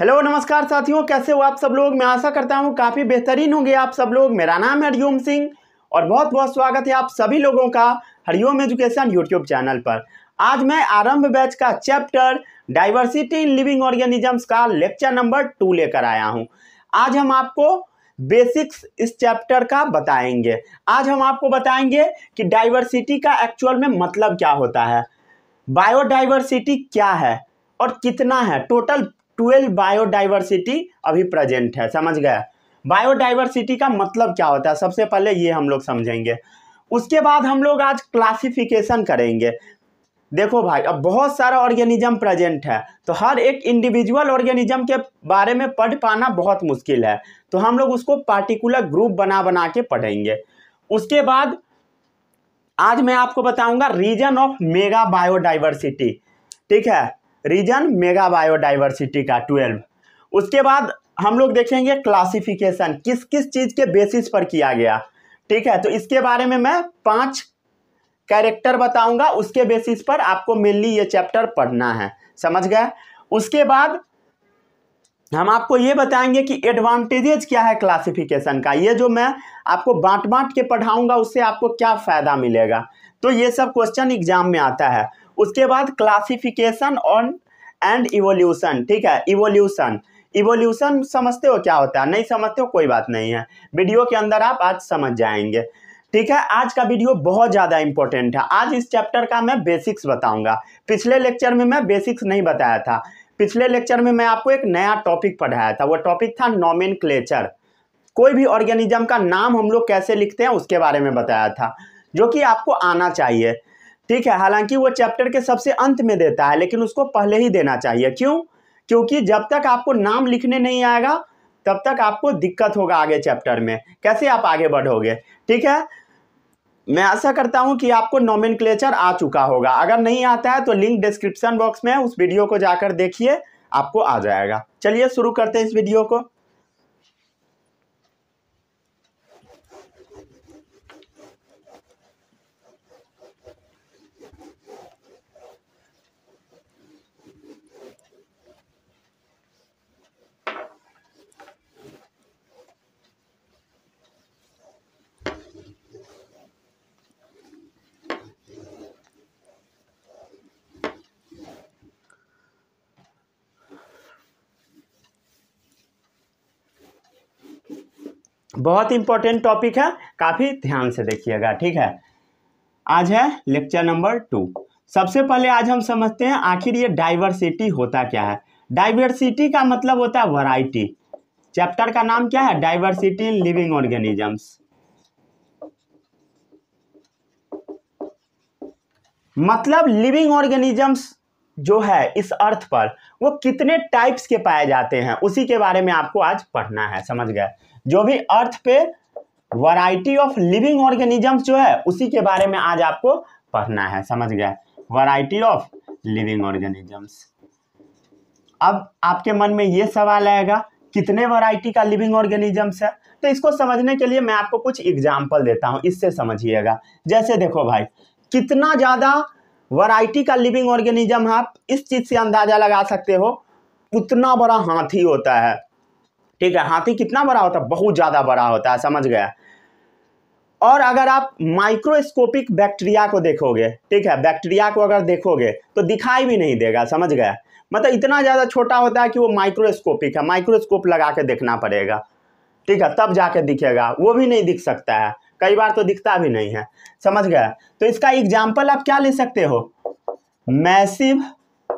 hello नमस्कार साथियों कैसे हो आप सब लोग मैं आशा करता हूँ काफ़ी बेहतरीन होंगे आप सब लोग मेरा नाम है हरिओम सिंह और बहुत बहुत स्वागत है आप सभी लोगों का हरिओम एजुकेशन यूट्यूब चैनल पर आज मैं आरंभ बैच का chapter diversity in living organisms का लेक्चर नंबर टू लेकर आया हूँ आज हम आपको बेसिक्स इस चैप्टर का बताएंगे आज हम आपको बताएंगे कि डाइवर्सिटी का एक्चुअल में मतलब क्या होता है बायोडाइवर्सिटी क्या है और कितना है टोटल ट्वेल्व बायोडाइवर्सिटी अभी प्रेजेंट है समझ गया बायोडाइवर्सिटी का मतलब क्या होता है सबसे पहले ये हम लोग समझेंगे उसके बाद हम लोग आज क्लासिफिकेशन करेंगे देखो भाई अब बहुत सारा ऑर्गेनिज्म प्रेजेंट है तो हर एक इंडिविजुअल ऑर्गेनिज्म के बारे में पढ़ पाना बहुत मुश्किल है तो हम लोग उसको पार्टिकुलर ग्रुप बना बना के पढ़ेंगे उसके बाद आज मैं आपको बताऊंगा रीजन ऑफ मेगा बायोडाइवर्सिटी ठीक है रीजन मेगा बायोडाइवर्सिटी का ट्वेल्व उसके बाद हम लोग देखेंगे क्लासिफिकेशन किस किस चीज़ के बेसिस पर किया गया ठीक है तो इसके बारे में मैं पांच कैरेक्टर बताऊंगा उसके बेसिस पर आपको मेनली ये चैप्टर पढ़ना है समझ गए उसके बाद हम आपको ये बताएंगे कि एडवांटेजेज क्या है क्लासिफिकेशन का ये जो मैं आपको बांट बांट के पढ़ाऊंगा उससे आपको क्या फ़ायदा मिलेगा तो ये सब क्वेश्चन एग्जाम में आता है उसके बाद क्लासिफिकेशन ऑन एंड इवोल्यूशन ठीक है इवोल्यूशन इवोल्यूशन समझते हो क्या होता है नहीं समझते हो कोई बात नहीं है वीडियो के अंदर आप आज समझ जाएंगे ठीक है आज का वीडियो बहुत ज़्यादा इंपॉर्टेंट है आज इस चैप्टर का मैं बेसिक्स बताऊंगा पिछले लेक्चर में मैं बेसिक्स नहीं बताया था पिछले लेक्चर में मैं आपको एक नया टॉपिक पढ़ाया था वो टॉपिक था नॉमिन कोई भी ऑर्गेनिज्म का नाम हम लोग कैसे लिखते हैं उसके बारे में बताया था जो कि आपको आना चाहिए ठीक है हालांकि वो चैप्टर के सबसे अंत में देता है लेकिन उसको पहले ही देना चाहिए क्यों क्योंकि जब तक आपको नाम लिखने नहीं आएगा तब तक आपको दिक्कत होगा आगे चैप्टर में कैसे आप आगे बढ़ोगे ठीक है मैं आशा करता हूं कि आपको नॉमिन आ चुका होगा अगर नहीं आता है तो लिंक डिस्क्रिप्शन बॉक्स में उस वीडियो को जाकर देखिए आपको आ जाएगा चलिए शुरू करते हैं इस वीडियो को बहुत इंपॉर्टेंट टॉपिक है काफ़ी ध्यान से देखिएगा ठीक है आज है लेक्चर नंबर टू सबसे पहले आज हम समझते हैं आखिर ये डाइवर्सिटी होता क्या है डाइवर्सिटी का मतलब होता है वराइटी चैप्टर का नाम क्या है डाइवर्सिटी इन लिविंग ऑर्गेनिजम्स मतलब लिविंग ऑर्गेनिजम्स जो है इस अर्थ पर वो कितने टाइप्स के पाए जाते हैं उसी के बारे में आपको आज पढ़ना है समझ गए जो भी अर्थ पे वराइटी ऑफ लिविंग ऑर्गेनिजम्स जो है उसी के बारे में आज आपको पढ़ना है समझ गया वराइटी ऑफ लिविंग ऑर्गेनिजम्स अब आपके मन में ये सवाल आएगा कितने वराइटी का लिविंग ऑर्गेनिजम्स है तो इसको समझने के लिए मैं आपको कुछ एग्जाम्पल देता हूँ इससे समझिएगा जैसे देखो भाई कितना ज़्यादा वराइटी का लिविंग ऑर्गेनिज्म आप इस चीज़ से अंदाज़ा लगा सकते हो उतना बड़ा हाथी होता है ठीक है हाथी कितना बड़ा होता है बहुत ज़्यादा बड़ा होता है समझ गया और अगर आप माइक्रोस्कोपिक बैक्टीरिया को देखोगे ठीक है बैक्टीरिया को अगर देखोगे तो दिखाई भी नहीं देगा समझ गया मतलब इतना ज़्यादा छोटा होता है कि वो माइक्रोस्कोपिक है माइक्रोस्कोप लगा के देखना पड़ेगा ठीक है तब जाके दिखेगा वो भी नहीं दिख सकता है कई बार तो दिखता भी नहीं है समझ गया तो इसका एग्जाम्पल आप क्या ले सकते हो मैसिव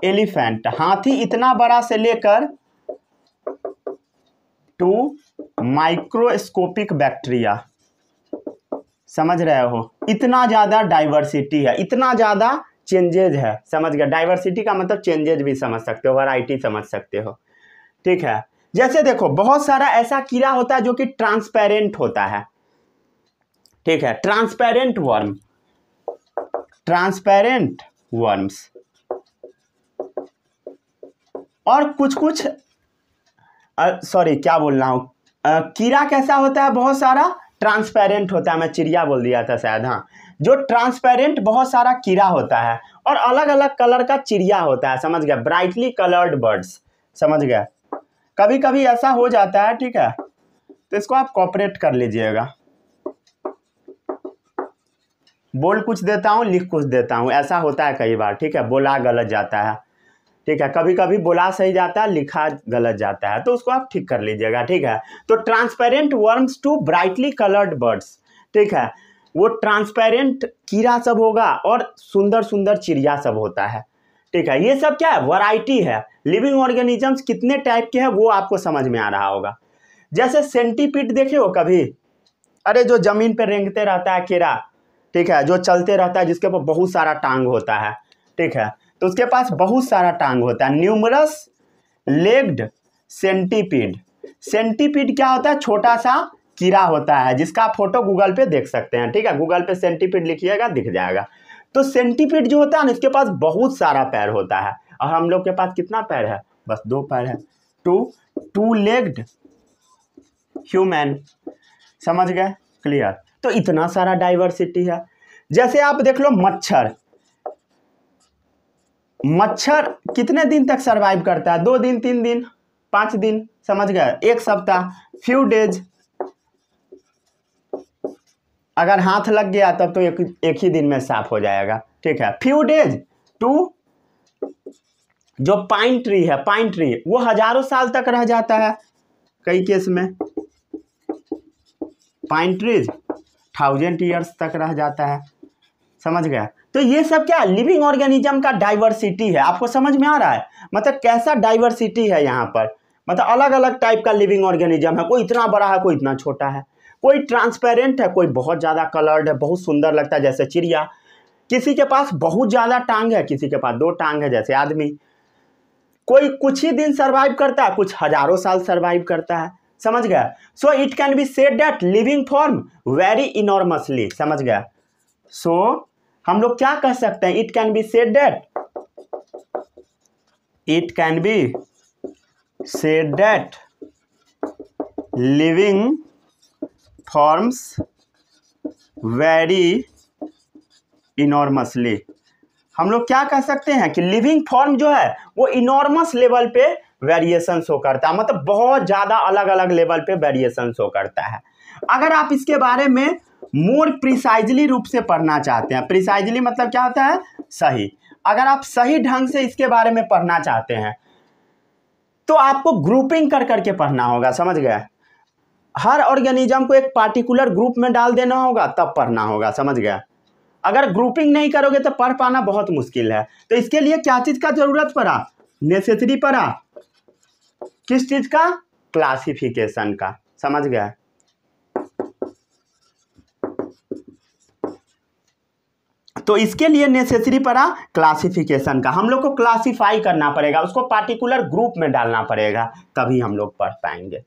एलिफेंट हाथी इतना बड़ा से लेकर टू माइक्रोस्कोपिक बैक्टीरिया समझ रहे हो इतना ज़्यादा डाइवर्सिटी है इतना ज़्यादा चेंजेज है समझ गया डाइवर्सिटी का मतलब चेंजेज भी समझ सकते हो वैरायटी समझ सकते हो ठीक है जैसे देखो बहुत सारा ऐसा कीड़ा होता है जो कि ट्रांसपेरेंट होता है ठीक है ट्रांसपेरेंट वर्म ट्रांसपेरेंट वर्म्स और कुछ कुछ सॉरी क्या बोल रहा हूँ कीड़ा कैसा होता है बहुत सारा ट्रांसपेरेंट होता है मैं चिड़िया बोल दिया था शायद हाँ जो ट्रांसपेरेंट बहुत सारा कीड़ा होता है और अलग अलग कलर का चिड़िया होता है समझ गया ब्राइटली कलर्ड बर्ड्स समझ गया कभी कभी ऐसा हो जाता है ठीक है तो इसको आप कॉपरेट कर लीजिएगा बोल कुछ देता हूँ लिख कुछ देता हूँ ऐसा होता है कई बार ठीक है बोला गलत जाता है ठीक है कभी कभी बोला सही जाता है लिखा गलत जाता है तो उसको आप ठीक कर लीजिएगा ठीक है तो transparent worms to brightly coloured birds ठीक है वो ट्रांसपेरेंट कीड़ा सब होगा और सुंदर सुंदर चिड़िया सब होता है ठीक है ये सब क्या है वराइटी है लिविंग ऑर्गेनिजम्स कितने टाइप के हैं वो आपको समझ में आ रहा होगा जैसे सेंटीपीट देखे हो कभी अरे जो जमीन पर रेंगते रहता है कीड़ा ठीक है जो चलते रहता है जिसके ऊपर बहुत सारा टांग होता है ठीक है तो उसके पास बहुत सारा टांग होता है न्यूमरस लेग्ड सेंटीपीड सेंटीपीड क्या होता है छोटा सा कीड़ा होता है जिसका फोटो गूगल पे देख सकते हैं ठीक है गूगल पे सेंटीपीड लिखिएगा दिख जाएगा तो सेंटीपीड जो होता है ना इसके पास बहुत सारा पैर होता है और हम लोग के पास कितना पैर है बस दो पैर है टू टू लेग्ड ह्यूमन समझ गए क्लियर तो इतना सारा डाइवर्सिटी है जैसे आप देख लो मच्छर मच्छर कितने दिन तक सरवाइव करता है दो दिन तीन दिन पांच दिन समझ गए एक सप्ताह फ्यू डेज अगर हाथ लग गया तब तो एक एक ही दिन में साफ हो जाएगा ठीक है फ्यू डेज टू जो पाइन ट्री है पाइन ट्री वो हजारों साल तक रह जाता है कई केस में पाइन ट्रीज थाउजेंड ईयर्स तक रह जाता है समझ गया तो ये सब क्या लिविंग ऑर्गेनिज्म का डाइवर्सिटी है आपको समझ में आ रहा है मतलब कैसा डाइवर्सिटी है यहाँ पर मतलब अलग अलग टाइप का लिविंग ऑर्गेनिज्म है कोई इतना बड़ा है कोई इतना छोटा है कोई ट्रांसपेरेंट है कोई बहुत ज़्यादा कलर्ड है बहुत सुंदर लगता है जैसे चिड़िया किसी के पास बहुत ज़्यादा टांग है किसी के पास दो टांग है जैसे आदमी कोई कुछ ही दिन सर्वाइव करता है कुछ हजारों साल सर्वाइव करता है समझ गया so it can be said that living form very enormously समझ गया सो हम लोग क्या कह सकते हैं it can be said that it can be said that living forms very enormously हम लोग क्या कह सकते हैं कि लिविंग फॉर्म जो है वो इनॉर्मस लेवल पे वेरिएशन शो करता है मतलब बहुत ज़्यादा अलग अलग लेवल पे वेरिएशन शो करता है अगर आप इसके बारे में मोर प्रिसाइजली रूप से पढ़ना चाहते हैं प्रिसाइजली मतलब क्या होता है सही अगर आप सही ढंग से इसके बारे में पढ़ना चाहते हैं तो आपको ग्रुपिंग कर करके पढ़ना होगा समझ गए हर ऑर्गेनिज्म को एक पार्टिकुलर ग्रुप में डाल देना होगा तब पढ़ना होगा समझ गए अगर ग्रुपिंग नहीं करोगे तो पढ़ पाना बहुत मुश्किल है तो इसके लिए क्या चीज़ का जरूरत पड़ा नेसेसरी पड़ा किस चीज़ का क्लासिफिकेशन का समझ गया तो इसके लिए नेसेसरी पड़ा क्लासिफिकेशन का हम लोग को क्लासीफाई करना पड़ेगा उसको पार्टिकुलर ग्रुप में डालना पड़ेगा तभी हम लोग पढ़ पाएंगे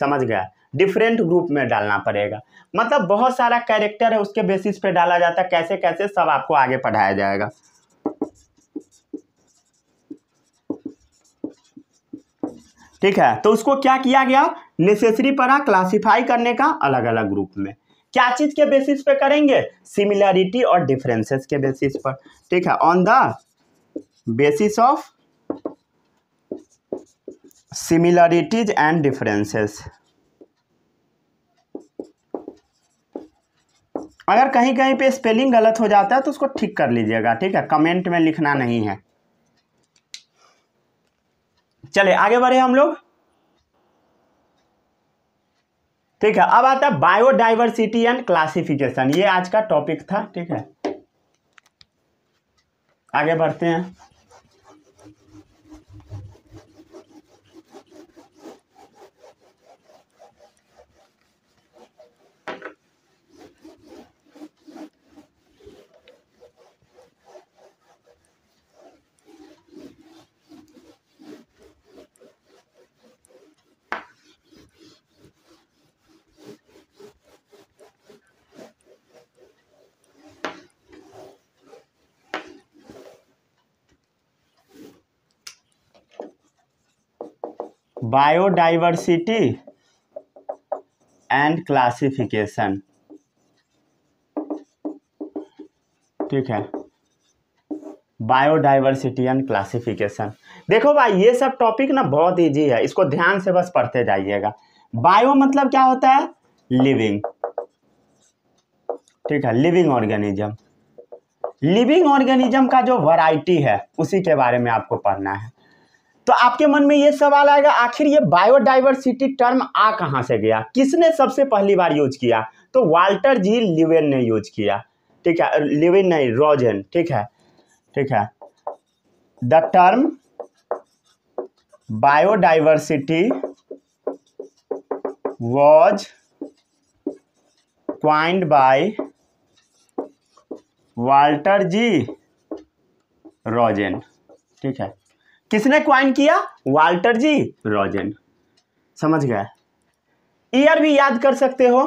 समझ गया डिफरेंट ग्रुप में डालना पड़ेगा मतलब बहुत सारा कैरेक्टर है उसके बेसिस पे डाला जाता है कैसे कैसे सब आपको आगे पढ़ाया जाएगा ठीक है तो उसको क्या किया गया नेसेसरी पड़ा क्लासिफाई करने का अलग अलग ग्रुप में क्या चीज़ के बेसिस पे करेंगे सिमिलैरिटी और डिफरेंसेस के बेसिस पर ठीक है on the basis of similarities and differences अगर कहीं कहीं पे स्पेलिंग गलत हो जाता है तो उसको ठीक कर लीजिएगा ठीक है कमेंट में लिखना नहीं है चले आगे बढ़े हम लोग ठीक है अब आता है बायोडाइवर्सिटी एंड क्लासिफिकेशन ये आज का टॉपिक था ठीक है आगे बढ़ते हैं बायोडाइवर्सिटी एंड क्लासिफिकेशन ठीक है बायोडाइवर्सिटी एंड क्लासिफिकेशन देखो भाई ये सब टॉपिक ना बहुत इजी है इसको ध्यान से बस पढ़ते जाइएगा बायो मतलब क्या होता है लिविंग ठीक है लिविंग ऑर्गेनिज्म लिविंग ऑर्गेनिज्म का जो वैरायटी है उसी के बारे में आपको पढ़ना है तो आपके मन में ये सवाल आएगा आखिर ये बायोडाइवर्सिटी टर्म आ कहाँ से गया किसने सबसे पहली बार यूज किया तो वाल्टर जी लिवेन ने यूज किया ठीक है लिवेन नहीं रोजन ठीक है ठीक है the term biodiversity was coined by Walter G Rosen ठीक है किसने क्वाइन किया वाल्टर जी रॉजन समझ गए ईयर भी याद कर सकते हो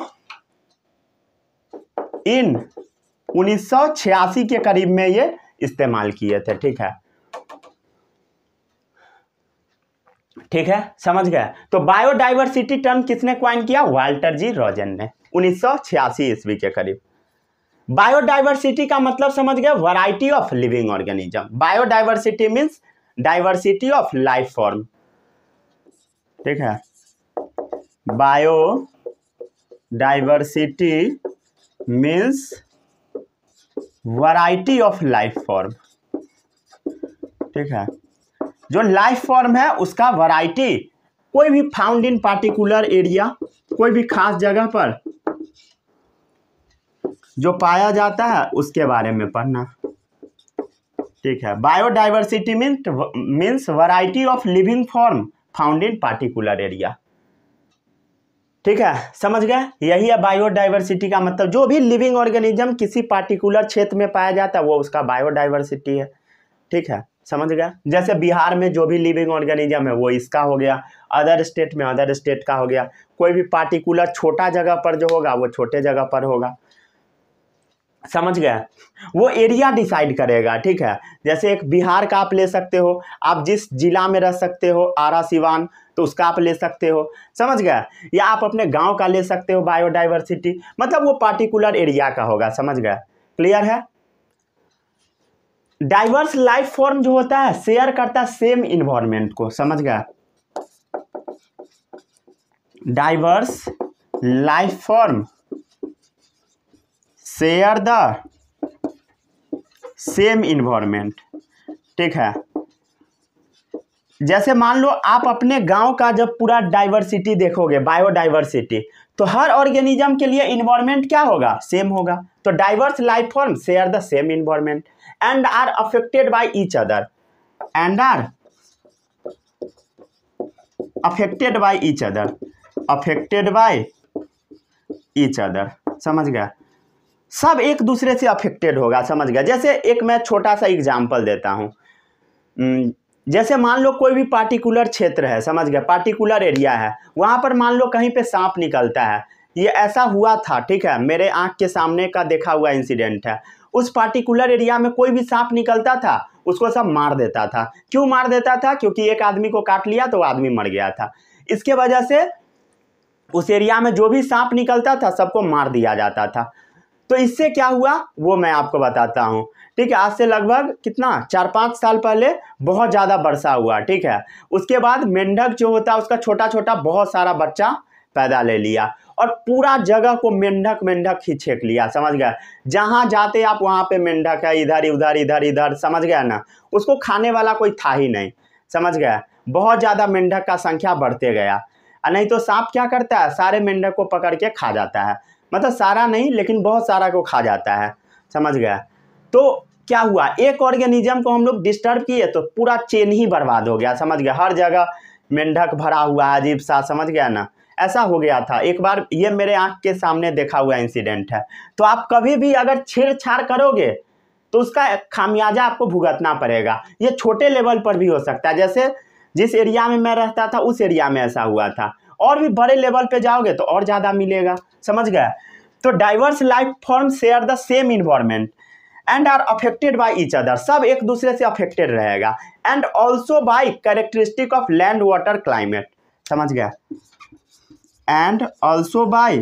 इन 1986 के करीब में ये इस्तेमाल किए थे ठीक है ठीक है समझ गए तो बायोडाइवर्सिटी टर्म किसने क्वाइन किया वाल्टर जी रॉजन ने 1986 ईस्वी के करीब बायोडाइवर्सिटी का मतलब समझ गए variety of living organism biodiversity means diversity of life form ठीक है biodiversity means variety of life form ठीक है जो लाइफ फॉर्म है उसका वराइटी कोई भी फाउंड इन पार्टिकुलर एरिया कोई भी खास जगह पर जो पाया जाता है उसके बारे में पढ़ना ठीक है biodiversity mean means variety of living form found in particular area ठीक है समझ गए यही है बायोडाइवर्सिटी का मतलब जो भी लिविंग ऑर्गेनिज्म किसी पार्टिकुलर क्षेत्र में पाया जाता है वो उसका बायोडाइवर्सिटी है ठीक है समझ गया जैसे बिहार में जो भी लिविंग ऑर्गेनिज्म है वो इसका हो गया अदर स्टेट में अदर स्टेट का हो गया कोई भी पार्टिकुलर छोटा जगह पर जो होगा वो छोटे जगह पर होगा समझ गए वो एरिया डिसाइड करेगा ठीक है जैसे एक बिहार का आप ले सकते हो आप जिस जिला में रह सकते हो आरा सिवान तो उसका आप ले सकते हो समझ गए या आप अपने गांव का ले सकते हो बायोडाइवर्सिटी मतलब वो पार्टिकुलर एरिया का होगा समझ गए क्लियर है डाइवर्स लाइफ फॉर्म जो होता है शेयर करता है सेम इन्वायरमेंट को समझ गया diverse life form share the same environment ठीक है जैसे मान लो आप अपने गांव का जब पूरा डाइवर्सिटी देखोगे बायोडाइवर्सिटी तो हर ऑर्गेनिज्म के लिए इन्वायरमेंट क्या होगा सेम होगा तो diverse life form share the same environment and are affected by each other and are affected by each other affected by each other समझ गया सब एक दूसरे से अफेक्टेड होगा समझ गया जैसे एक मैं छोटा सा एग्जाम्पल देता हूँ जैसे मान लो कोई भी पार्टिकुलर क्षेत्र है समझ गया पार्टिकुलर एरिया है वहाँ पर मान लो कहीं पे सांप निकलता है ये ऐसा हुआ था ठीक है मेरे आँख के सामने का देखा हुआ इंसिडेंट है उस पार्टिकुलर एरिया में कोई भी सांप निकलता था उसको सब मार देता था क्यों मार देता था क्योंकि एक आदमी को काट लिया तो आदमी मर गया था इसके वजह से उस एरिया में जो भी सांप निकलता था सबको मार दिया जाता था तो इससे क्या हुआ वो मैं आपको बताता हूँ ठीक है आज से लगभग कितना चार पाँच साल पहले बहुत ज़्यादा वर्षा हुआ ठीक है उसके बाद मेंढक जो होता है उसका छोटा छोटा बहुत सारा बच्चा पैदा ले लिया और पूरा जगह को मेंढक मेंढक ही छेक लिया समझ गया जहाँ जाते आप वहाँ पे मेंढक है इधर उधर इधर इधर समझ गया ना उसको खाने वाला कोई था ही नहीं समझ गया बहुत ज़्यादा मेंढक का संख्या बढ़ते गया नहीं तो सांप क्या करता है सारे मेंढक को पकड़ के खा जाता है मतलब सारा नहीं लेकिन बहुत सारा को खा जाता है समझ गया तो क्या हुआ एक ऑर्गेनिज्म को हम लोग डिस्टर्ब किए तो पूरा चेन ही बर्बाद हो गया समझ गया हर जगह मेंढक भरा हुआ है अजीब सा समझ गया ना ऐसा हो गया था एक बार ये मेरे आंख के सामने देखा हुआ इंसिडेंट है तो आप कभी भी अगर छेड़छाड़ करोगे तो उसका खामियाजा आपको भुगतना पड़ेगा ये छोटे लेवल पर भी हो सकता है जैसे जिस एरिया में मैं रहता था उस एरिया में ऐसा हुआ था और भी बड़े लेवल पे जाओगे तो और ज़्यादा मिलेगा समझ गया तो diverse life form share the same environment and are affected by each other सब एक दूसरे से अफेक्टेड रहेगा and also by characteristic of land water climate समझ गया and also by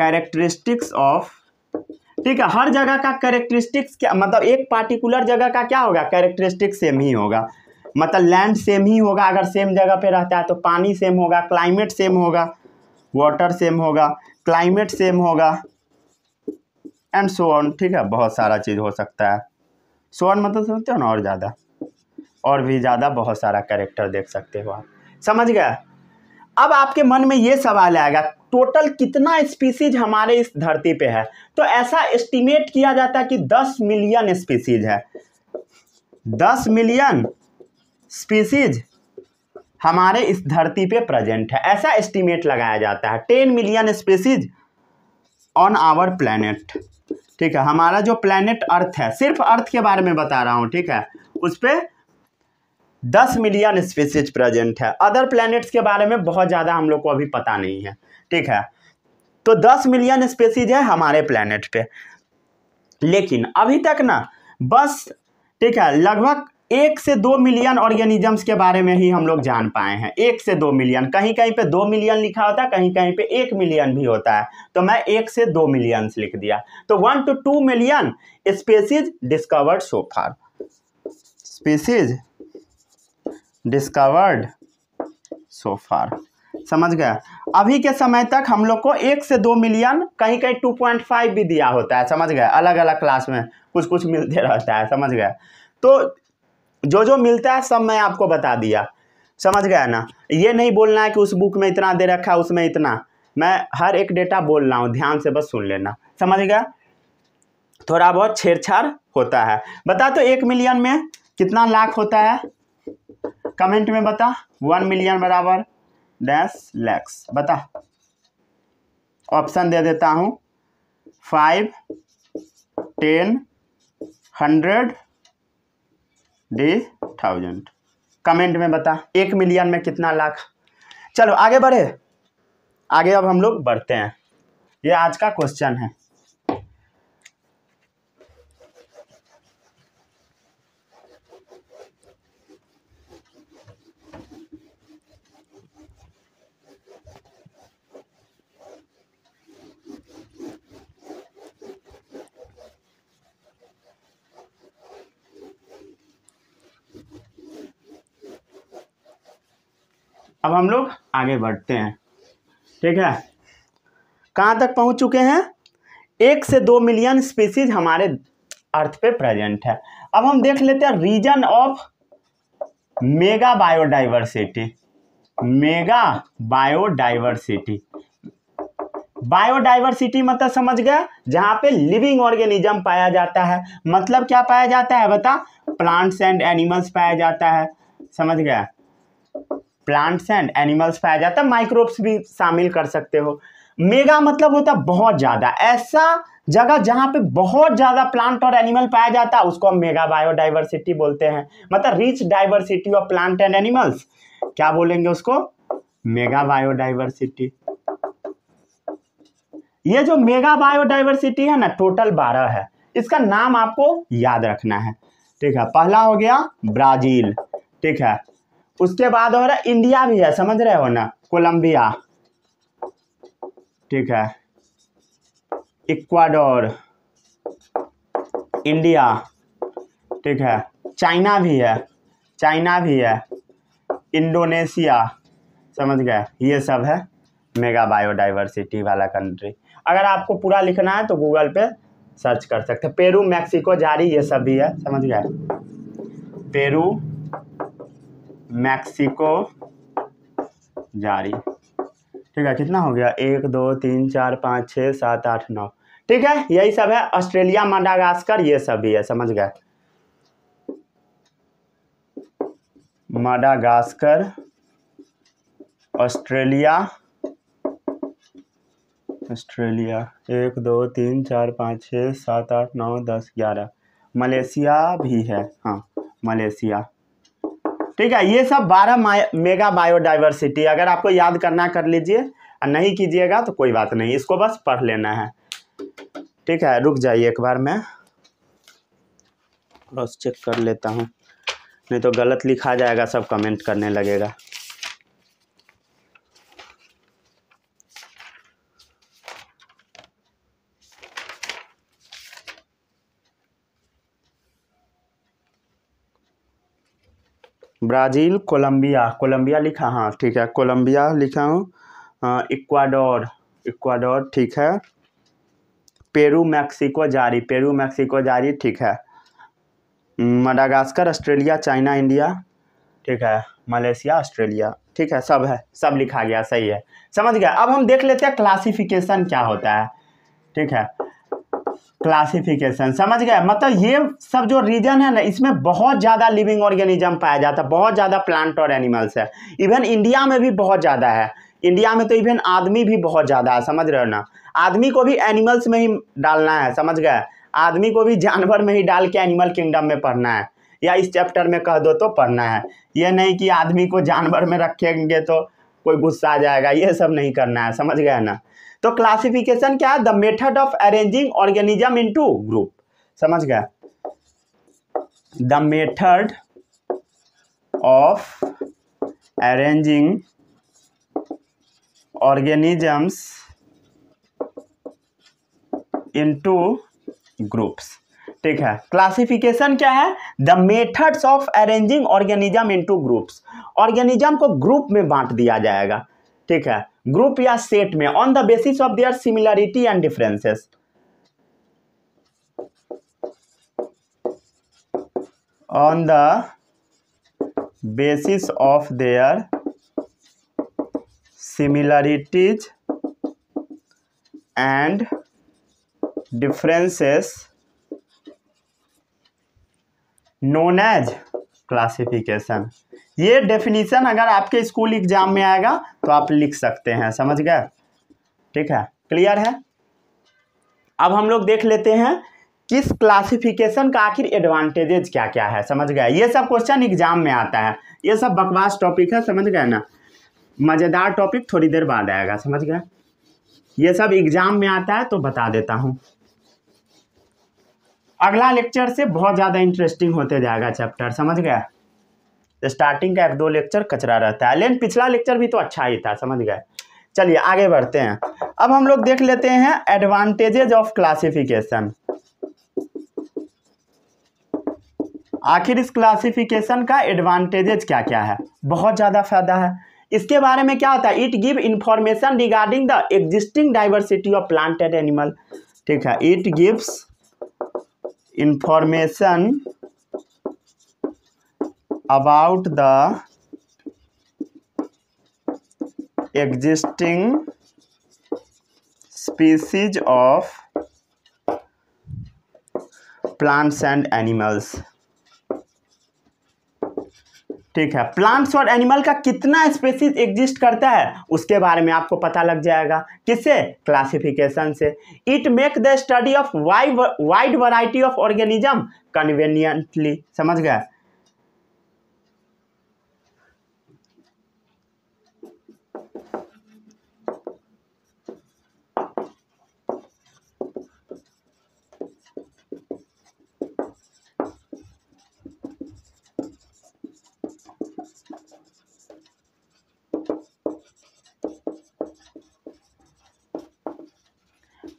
characteristics of ठीक है हर जगह का कैरेक्टरिस्टिक्स क्या मतलब एक पार्टिकुलर जगह का क्या होगा कैरेक्टरिस्टिक्स सेम ही होगा मतलब लैंड सेम ही होगा अगर सेम जगह पे रहता है तो पानी सेम होगा क्लाइमेट सेम होगा वाटर सेम होगा क्लाइमेट सेम होगा एंड सो ऑन ठीक है बहुत सारा चीज़ हो सकता है सो ऑन मतलब समझते हो ना और ज़्यादा और भी ज़्यादा बहुत सारा कैरेक्टर देख सकते हो आप समझ गए अब आपके मन में ये सवाल आएगा टोटल कितना स्पीसीज हमारे इस धरती पे है तो ऐसा एस्टिमेट किया जाता है कि 10 मिलियन स्पीसीज है 10 मिलियन स्पीसीज हमारे इस धरती पे प्रेजेंट है ऐसा एस्टिमेट लगाया जाता है ten million species on our planet ठीक है हमारा जो प्लानट अर्थ है सिर्फ अर्थ के बारे में बता रहा हूँ ठीक है उस पर दस मिलियन स्पीसीज प्रेजेंट है अदर प्लैनेट्स के बारे में बहुत ज़्यादा हम लोग को अभी पता नहीं है ठीक है तो दस मिलियन स्पीसीज है हमारे प्लैनेट पे लेकिन अभी तक ना बस ठीक है लगभग एक से दो मिलियन ऑर्गेनिजम्स के बारे में ही हम लोग जान पाए हैं एक से दो मिलियन कहीं कहीं पे दो मिलियन लिखा होता है कहीं कहीं पे एक मिलियन भी होता है तो मैं एक से दो मिलियन लिख दिया तो one two two million species discovered so far species discovered so far समझ गया अभी के समय तक हम लोग को एक से दो मिलियन कहीं कहीं टू पॉइंट फाइव भी दिया होता है समझ गया अलग अलग क्लास में कुछ कुछ मिलते रहता है समझ गया तो जो जो मिलता है सब मैं आपको बता दिया समझ गया ना ये नहीं बोलना है कि उस बुक में इतना दे रखा है उसमें इतना मैं हर एक डेटा बोल रहा हूँ ध्यान से बस सुन लेना समझ गया थोड़ा बहुत छेड़छाड़ होता है बता तो एक मिलियन में कितना लाख होता है कमेंट में बता वन मिलियन बराबर डैश लैक्स बता ऑप्शन दे देता हूँ फाइव टेन हंड्रेड डे थाउजेंड कमेंट में बता एक मिलियन में कितना लाख चलो आगे बढ़े आगे अब हम लोग बढ़ते हैं ये आज का क्वेश्चन है अब हम लोग आगे बढ़ते हैं ठीक है कहाँ तक पहुँच चुके हैं एक से दो मिलियन स्पीसीज हमारे अर्थ पे प्रेजेंट है अब हम देख लेते हैं region of mega biodiversity mega biodiversity biodiversity मतलब समझ गया जहां पे लिविंग ऑर्गेनिज्म पाया जाता है मतलब क्या पाया जाता है बता प्लांट्स एंड एनिमल्स पाया जाता है समझ गया प्लांट्स एंड एनिमल्स पाया जाता है माइक्रोब्स भी शामिल कर सकते हो मेगा मतलब होता है बहुत ज़्यादा ऐसा जगह जहाँ पे बहुत ज़्यादा प्लांट और एनिमल पाया जाता है उसको हम मेगा बायोडाइवर्सिटी बोलते हैं मतलब rich diversity of plant and animals क्या बोलेंगे उसको मेगा बायोडाइवर्सिटी ये जो मेगा बायोडाइवर्सिटी है ना टोटल बारह है इसका नाम आपको याद रखना है ठीक है पहला हो गया ब्राजील ठीक है उसके बाद हो रहा इंडिया भी है समझ रहे हो ना कोलंबिया ठीक है इक्वाडोर इंडिया ठीक है चाइना भी है चाइना भी है इंडोनेशिया समझ गए ये सब है मेगा बायोडाइवर्सिटी वाला कंट्री अगर आपको पूरा लिखना है तो गूगल पे सर्च कर सकते हैं पेरू मैक्सिको जारी ये सब भी है समझ गए पेरू मैक्सिको जारी ठीक है कितना हो गया एक दो तीन चार पाँच छः सात आठ नौ ठीक है यही सब है ऑस्ट्रेलिया मडागास्कर ये सब भी है समझ गए मडागास्कर ऑस्ट्रेलिया ऑस्ट्रेलिया एक दो तीन चार पाँच छः सात आठ नौ दस ग्यारह मलेशिया भी है हाँ मलेशिया ठीक है ये सब 12 मेगा बायोडाइवर्सिटी अगर आपको याद करना कर लीजिए और नहीं कीजिएगा तो कोई बात नहीं इसको बस पढ़ लेना है ठीक है रुक जाइए एक बार मैं बस चेक कर लेता हूँ नहीं तो गलत लिखा जाएगा सब कमेंट करने लगेगा ब्राज़ील कोलंबिया कोलंबिया लिखा हाँ ठीक है कोलंबिया लिखा हूँ इक्वाडोर इक्वाडोर ठीक है Peru Mexico Zaire Peru Mexico Zaire ठीक है मडागास्कर ऑस्ट्रेलिया चाइना इंडिया ठीक है मलेशिया ऑस्ट्रेलिया ठीक है सब है सब लिखा गया सही है समझ गया अब हम देख लेते हैं क्लासिफिकेशन क्या होता है ठीक है क्लासिफिकेशन समझ गए मतलब ये सब जो रीजन है ना इसमें बहुत ज़्यादा लिविंग ऑर्गेनिज्म पाया जाता है बहुत ज़्यादा प्लांट और एनिमल्स है इवन इंडिया में भी बहुत ज़्यादा है इंडिया में तो इवन आदमी भी बहुत ज़्यादा है समझ रहे हो ना आदमी को भी एनिमल्स में ही डालना है समझ गए आदमी को भी जानवर में ही डाल के एनिमल किंगडम में पढ़ना है या इस चैप्टर में कह दो तो पढ़ना है ये नहीं कि आदमी को जानवर में रखेंगे तो कोई गुस्सा आ जाएगा ये सब नहीं करना है समझ गए ना तो क्लासिफिकेशन क्या है the method of arranging organism into group समझ गया the method of arranging organisms into groups ठीक है क्लासिफिकेशन क्या है the methods of arranging organism into groups organism को ग्रुप में बांट दिया जाएगा ठीक है ग्रुप या सेट में on the basis of their similarity and differences on the basis of their similarities and differences known as classification ये डेफिनेशन अगर आपके स्कूल एग्जाम में आएगा तो आप लिख सकते हैं समझ गए ठीक है क्लियर है अब हम लोग देख लेते हैं किस क्लासिफिकेशन का आखिर एडवांटेजेज क्या क्या है समझ गए ये सब क्वेश्चन एग्जाम में आता है ये सब बकवास टॉपिक है समझ गए ना मज़ेदार टॉपिक थोड़ी देर बाद आएगा समझ गए ये सब एग्जाम में आता है तो बता देता हूँ अगला लेक्चर से बहुत ज़्यादा इंटरेस्टिंग होते जाएगा चैप्टर समझ गया तो स्टार्टिंग का एक दो लेक्चर कचरा रहता है लेकिन पिछला लेक्चर भी तो अच्छा ही था समझ गए चलिए आगे बढ़ते हैं अब हम लोग देख लेते हैं एडवांटेजेज ऑफ क्लासिफिकेशन आखिर इस क्लासिफिकेशन का एडवांटेजेज क्या क्या है बहुत ज़्यादा फायदा है इसके बारे में क्या होता है it give information regarding the existing diversity of plant and animal ठीक है it gives information about the existing species of plants and animals ठीक है प्लांट्स और एनिमल का कितना स्पेसिस एग्जिस्ट करता है उसके बारे में आपको पता लग जाएगा किससे क्लासिफिकेशन से it make the study of wide variety of organism conveniently समझ गए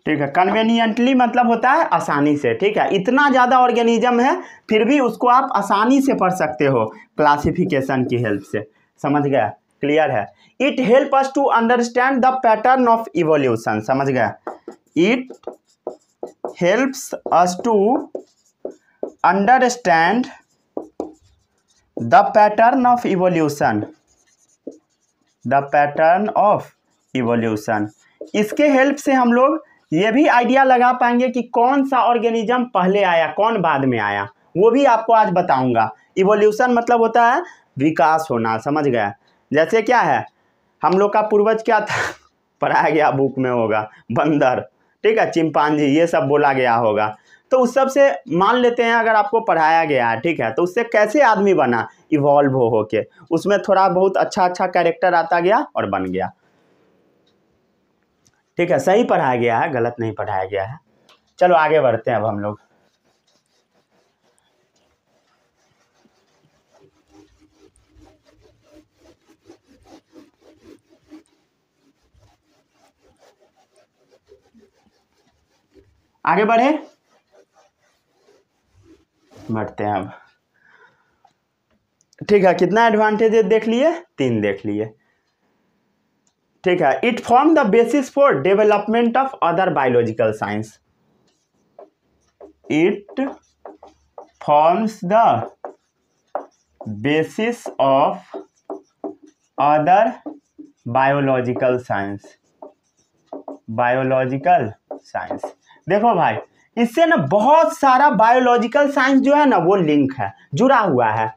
ठीक है कन्वीनियंटली मतलब होता है आसानी से ठीक है इतना ज़्यादा ऑर्गेनिज्म है फिर भी उसको आप आसानी से पढ़ सकते हो क्लासिफिकेशन की हेल्प से समझ गया क्लियर है it help us to understand the pattern of evolution समझ गया it helps us to understand the pattern of evolution the pattern of evolution इसके हेल्प से हम लोग ये भी आइडिया लगा पाएंगे कि कौन सा ऑर्गेनिज्म पहले आया कौन बाद में आया वो भी आपको आज बताऊंगा इवोल्यूशन मतलब होता है विकास होना समझ गया जैसे क्या है हम लोग का पूर्वज क्या था पढ़ाया गया बुक में होगा बंदर ठीक है चिंपांजी ये सब बोला गया होगा तो उस सब से मान लेते हैं अगर आपको पढ़ाया गया है ठीक है तो उससे कैसे आदमी बना इवॉल्व हो होके उसमें थोड़ा बहुत अच्छा अच्छा कैरेक्टर आता गया और बन गया ठीक है सही पढ़ाया गया है गलत नहीं पढ़ाया गया है चलो आगे बढ़ते हैं अब हम लोग आगे बढ़े बढ़ते हैं अब ठीक है कितना एडवांटेज देख लिए तीन देख लिए ठीक है it form the basis for development of other biological science it forms the basis of other biological science biological science देखो भाई इससे ना बहुत सारा बायोलॉजिकल साइंस जो है ना वो लिंक है जुड़ा हुआ है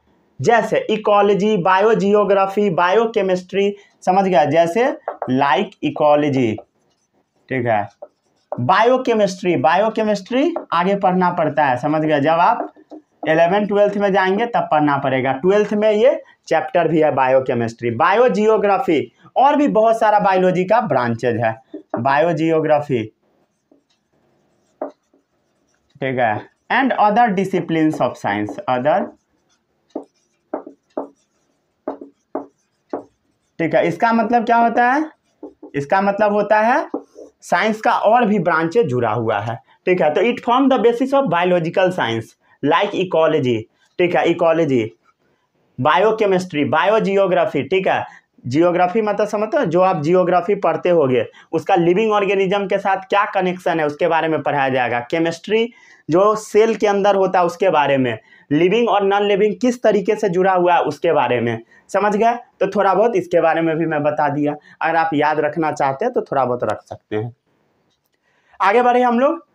जैसे इकोलॉजी बायोजियोग्राफी बायोकेमिस्ट्री समझ गया जैसे लाइक इकोलॉजी ठीक है बायोकेमिस्ट्री बायोकेमिस्ट्री आगे पढ़ना पड़ता है समझ गया जब आप इलेवेंथ ट्वेल्थ में जाएंगे तब पढ़ना पड़ेगा ट्वेल्थ में ये चैप्टर भी है बायोकेमिस्ट्री बायो जियोग्राफी और भी बहुत सारा बायोलॉजी का ब्रांचेज है बायो जियोग्राफी ठीक है and other discipline of science other ठीक है इसका मतलब क्या होता है इसका मतलब होता है साइंस का और भी ब्रांच जुड़ा हुआ है ठीक है तो it form the basis of biological science like ecology ठीक है इकोलॉजी बायोकेमिस्ट्री बायोजियोग्राफी ठीक है जियोग्राफी मतलब समझते हो जो आप जियोग्राफी पढ़ते हो उसका लिविंग ऑर्गेनिज्म के साथ क्या कनेक्शन है उसके बारे में पढ़ाया जाएगा केमिस्ट्री जो सेल के अंदर होता है उसके बारे में लिविंग और नॉन लिविंग किस तरीके से जुड़ा हुआ है उसके बारे में समझ गए तो थोड़ा बहुत इसके बारे में भी मैं बता दिया अगर आप याद रखना चाहते हैं तो थोड़ा बहुत रख सकते हैं आगे बढ़े हम लोग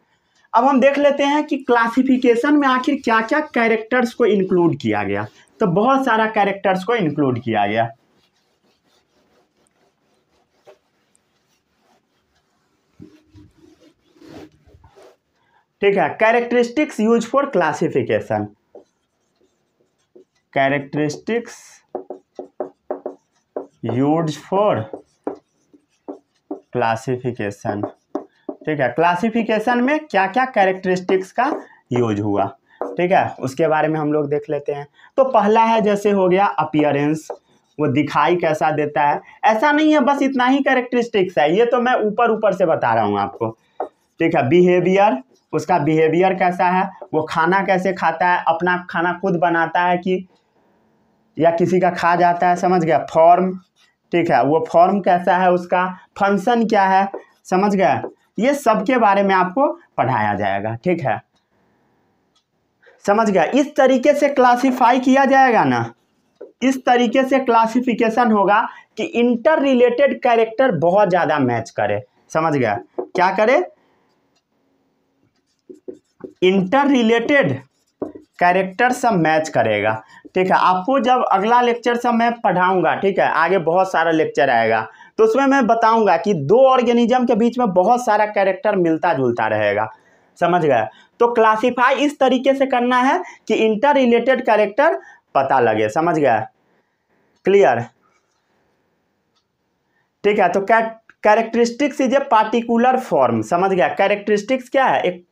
अब हम देख लेते हैं कि क्लासिफिकेशन में आखिर क्या क्या कैरेक्टर्स को इंक्लूड किया गया तो बहुत सारा कैरेक्टर्स को इंक्लूड किया गया ठीक है characteristics use for classification characteristics used for classification ठीक है क्लासिफिकेशन में क्या क्या कैरेक्टरिस्टिक्स का यूज हुआ ठीक है उसके बारे में हम लोग देख लेते हैं तो पहला है जैसे हो गया अपियरेंस वो दिखाई कैसा देता है ऐसा नहीं है बस इतना ही कैरेक्टरिस्टिक्स है ये तो मैं ऊपर ऊपर से बता रहा हूँ आपको ठीक है बिहेवियर उसका बिहेवियर कैसा है वो खाना कैसे खाता है अपना खाना खुद बनाता है कि या किसी का खा जाता है समझ गया फॉर्म ठीक है वो फॉर्म कैसा है उसका फंक्शन क्या है समझ गया ये सब के बारे में आपको पढ़ाया जाएगा ठीक है समझ गया इस तरीके से क्लासिफाई किया जाएगा ना इस तरीके से क्लासिफिकेशन होगा कि इंटर रिलेटेड कैरेक्टर बहुत ज़्यादा मैच करे समझ गया क्या करे इंटर रिलेटेड कैरेक्टर सब मैच करेगा ठीक है आपको जब अगला लेक्चर सब मैं पढ़ाऊंगा ठीक है आगे बहुत सारा लेक्चर आएगा तो उसमें मैं बताऊंगा कि दो ऑर्गेनिज्म के बीच में बहुत सारा कैरेक्टर मिलता जुलता रहेगा समझ गए तो क्लासीफाई इस तरीके से करना है कि इंटर रिलेटेड कैरेक्टर पता लगे समझ गए क्लियर ठीक है तो characteristics is a particular form समझ गया कैरेक्टरिस्टिक्स क्या है एक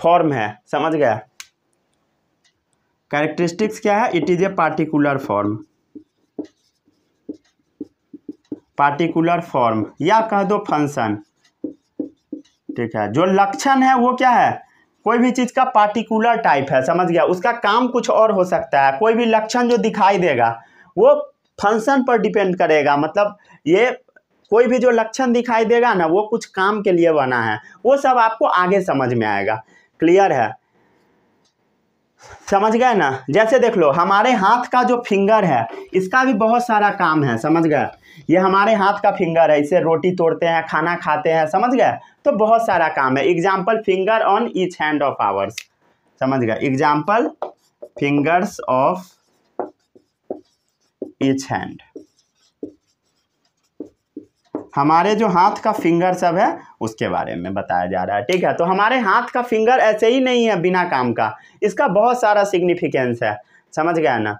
फॉर्म है समझ गया कैरेक्टरिस्टिक्स क्या है it is a particular form particular form या कह दो फंक्शन ठीक है जो लक्षण है वो क्या है कोई भी चीज़ का पार्टिकुलर टाइप है समझ गया उसका काम कुछ और हो सकता है कोई भी लक्षण जो दिखाई देगा वो फंक्शन पर डिपेंड करेगा मतलब ये कोई भी जो लक्षण दिखाई देगा ना वो कुछ काम के लिए बना है वो सब आपको आगे समझ में आएगा क्लियर है समझ गए ना जैसे देख लो हमारे हाथ का जो फिंगर है इसका भी बहुत सारा काम है समझ गए ये हमारे हाथ का फिंगर है इसे रोटी तोड़ते हैं खाना खाते हैं समझ गए तो बहुत सारा काम है example finger on each hand of ours समझ गए example fingers of each hand हमारे जो हाथ का फिंगर सब है उसके बारे में बताया जा रहा है ठीक है तो हमारे हाथ का फिंगर ऐसे ही नहीं है बिना काम का इसका बहुत सारा सिग्निफिकेंस है समझ गया ना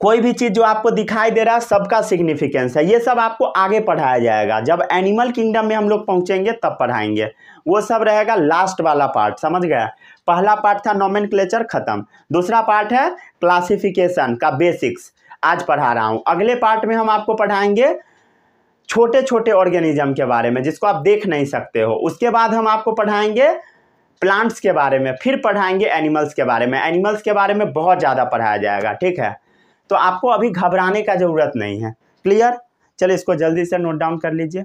कोई भी चीज़ जो आपको दिखाई दे रहा है सबका सिग्निफिकेंस है ये सब आपको आगे पढ़ाया जाएगा जब एनिमल किंगडम में हम लोग पहुंचेंगे तब पढ़ाएंगे वो सब रहेगा लास्ट वाला पार्ट समझ गया पहला पार्ट था नोमेन ख़त्म दूसरा पार्ट है क्लासिफिकेशन का बेसिक्स आज पढ़ा रहा हूँ अगले पार्ट में हम आपको पढ़ाएंगे छोटे छोटे ऑर्गेनिज्म के बारे में जिसको आप देख नहीं सकते हो उसके बाद हम आपको पढ़ाएंगे प्लांट्स के बारे में फिर पढ़ाएंगे एनिमल्स के बारे में एनिमल्स के बारे में बहुत ज़्यादा पढ़ाया जाएगा ठीक है तो आपको अभी घबराने का ज़रूरत नहीं है क्लियर चलिए इसको जल्दी से नोट डाउन कर लीजिए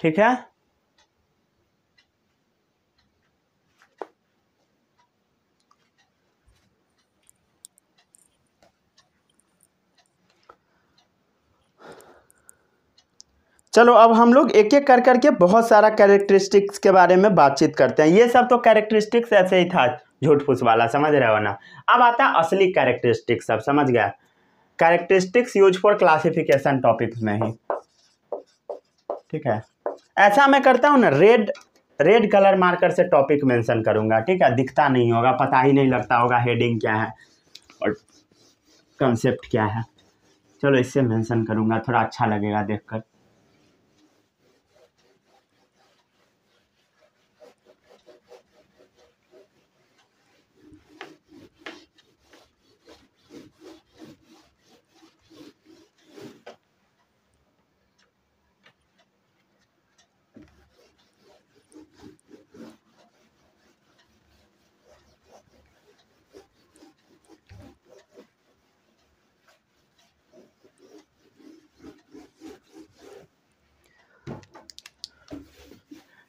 ठीक है चलो अब हम लोग एक एक कर करके बहुत सारा कैरेक्टरिस्टिक्स के बारे में बातचीत करते हैं ये सब तो कैरेक्टरिस्टिक्स ऐसे ही था झूठ फूस वाला समझ रहे हो ना अब आता है असली कैरेक्टरिस्टिक्स सब समझ गया characteristics use for classification topics में ही ठीक है ऐसा मैं करता हूँ ना रेड रेड कलर मार्कर से टॉपिक मेंशन करूंगा ठीक है दिखता नहीं होगा पता ही नहीं लगता होगा हेडिंग क्या है और कंसेप्ट क्या है चलो इससे मेंशन करूँगा थोड़ा अच्छा लगेगा देखकर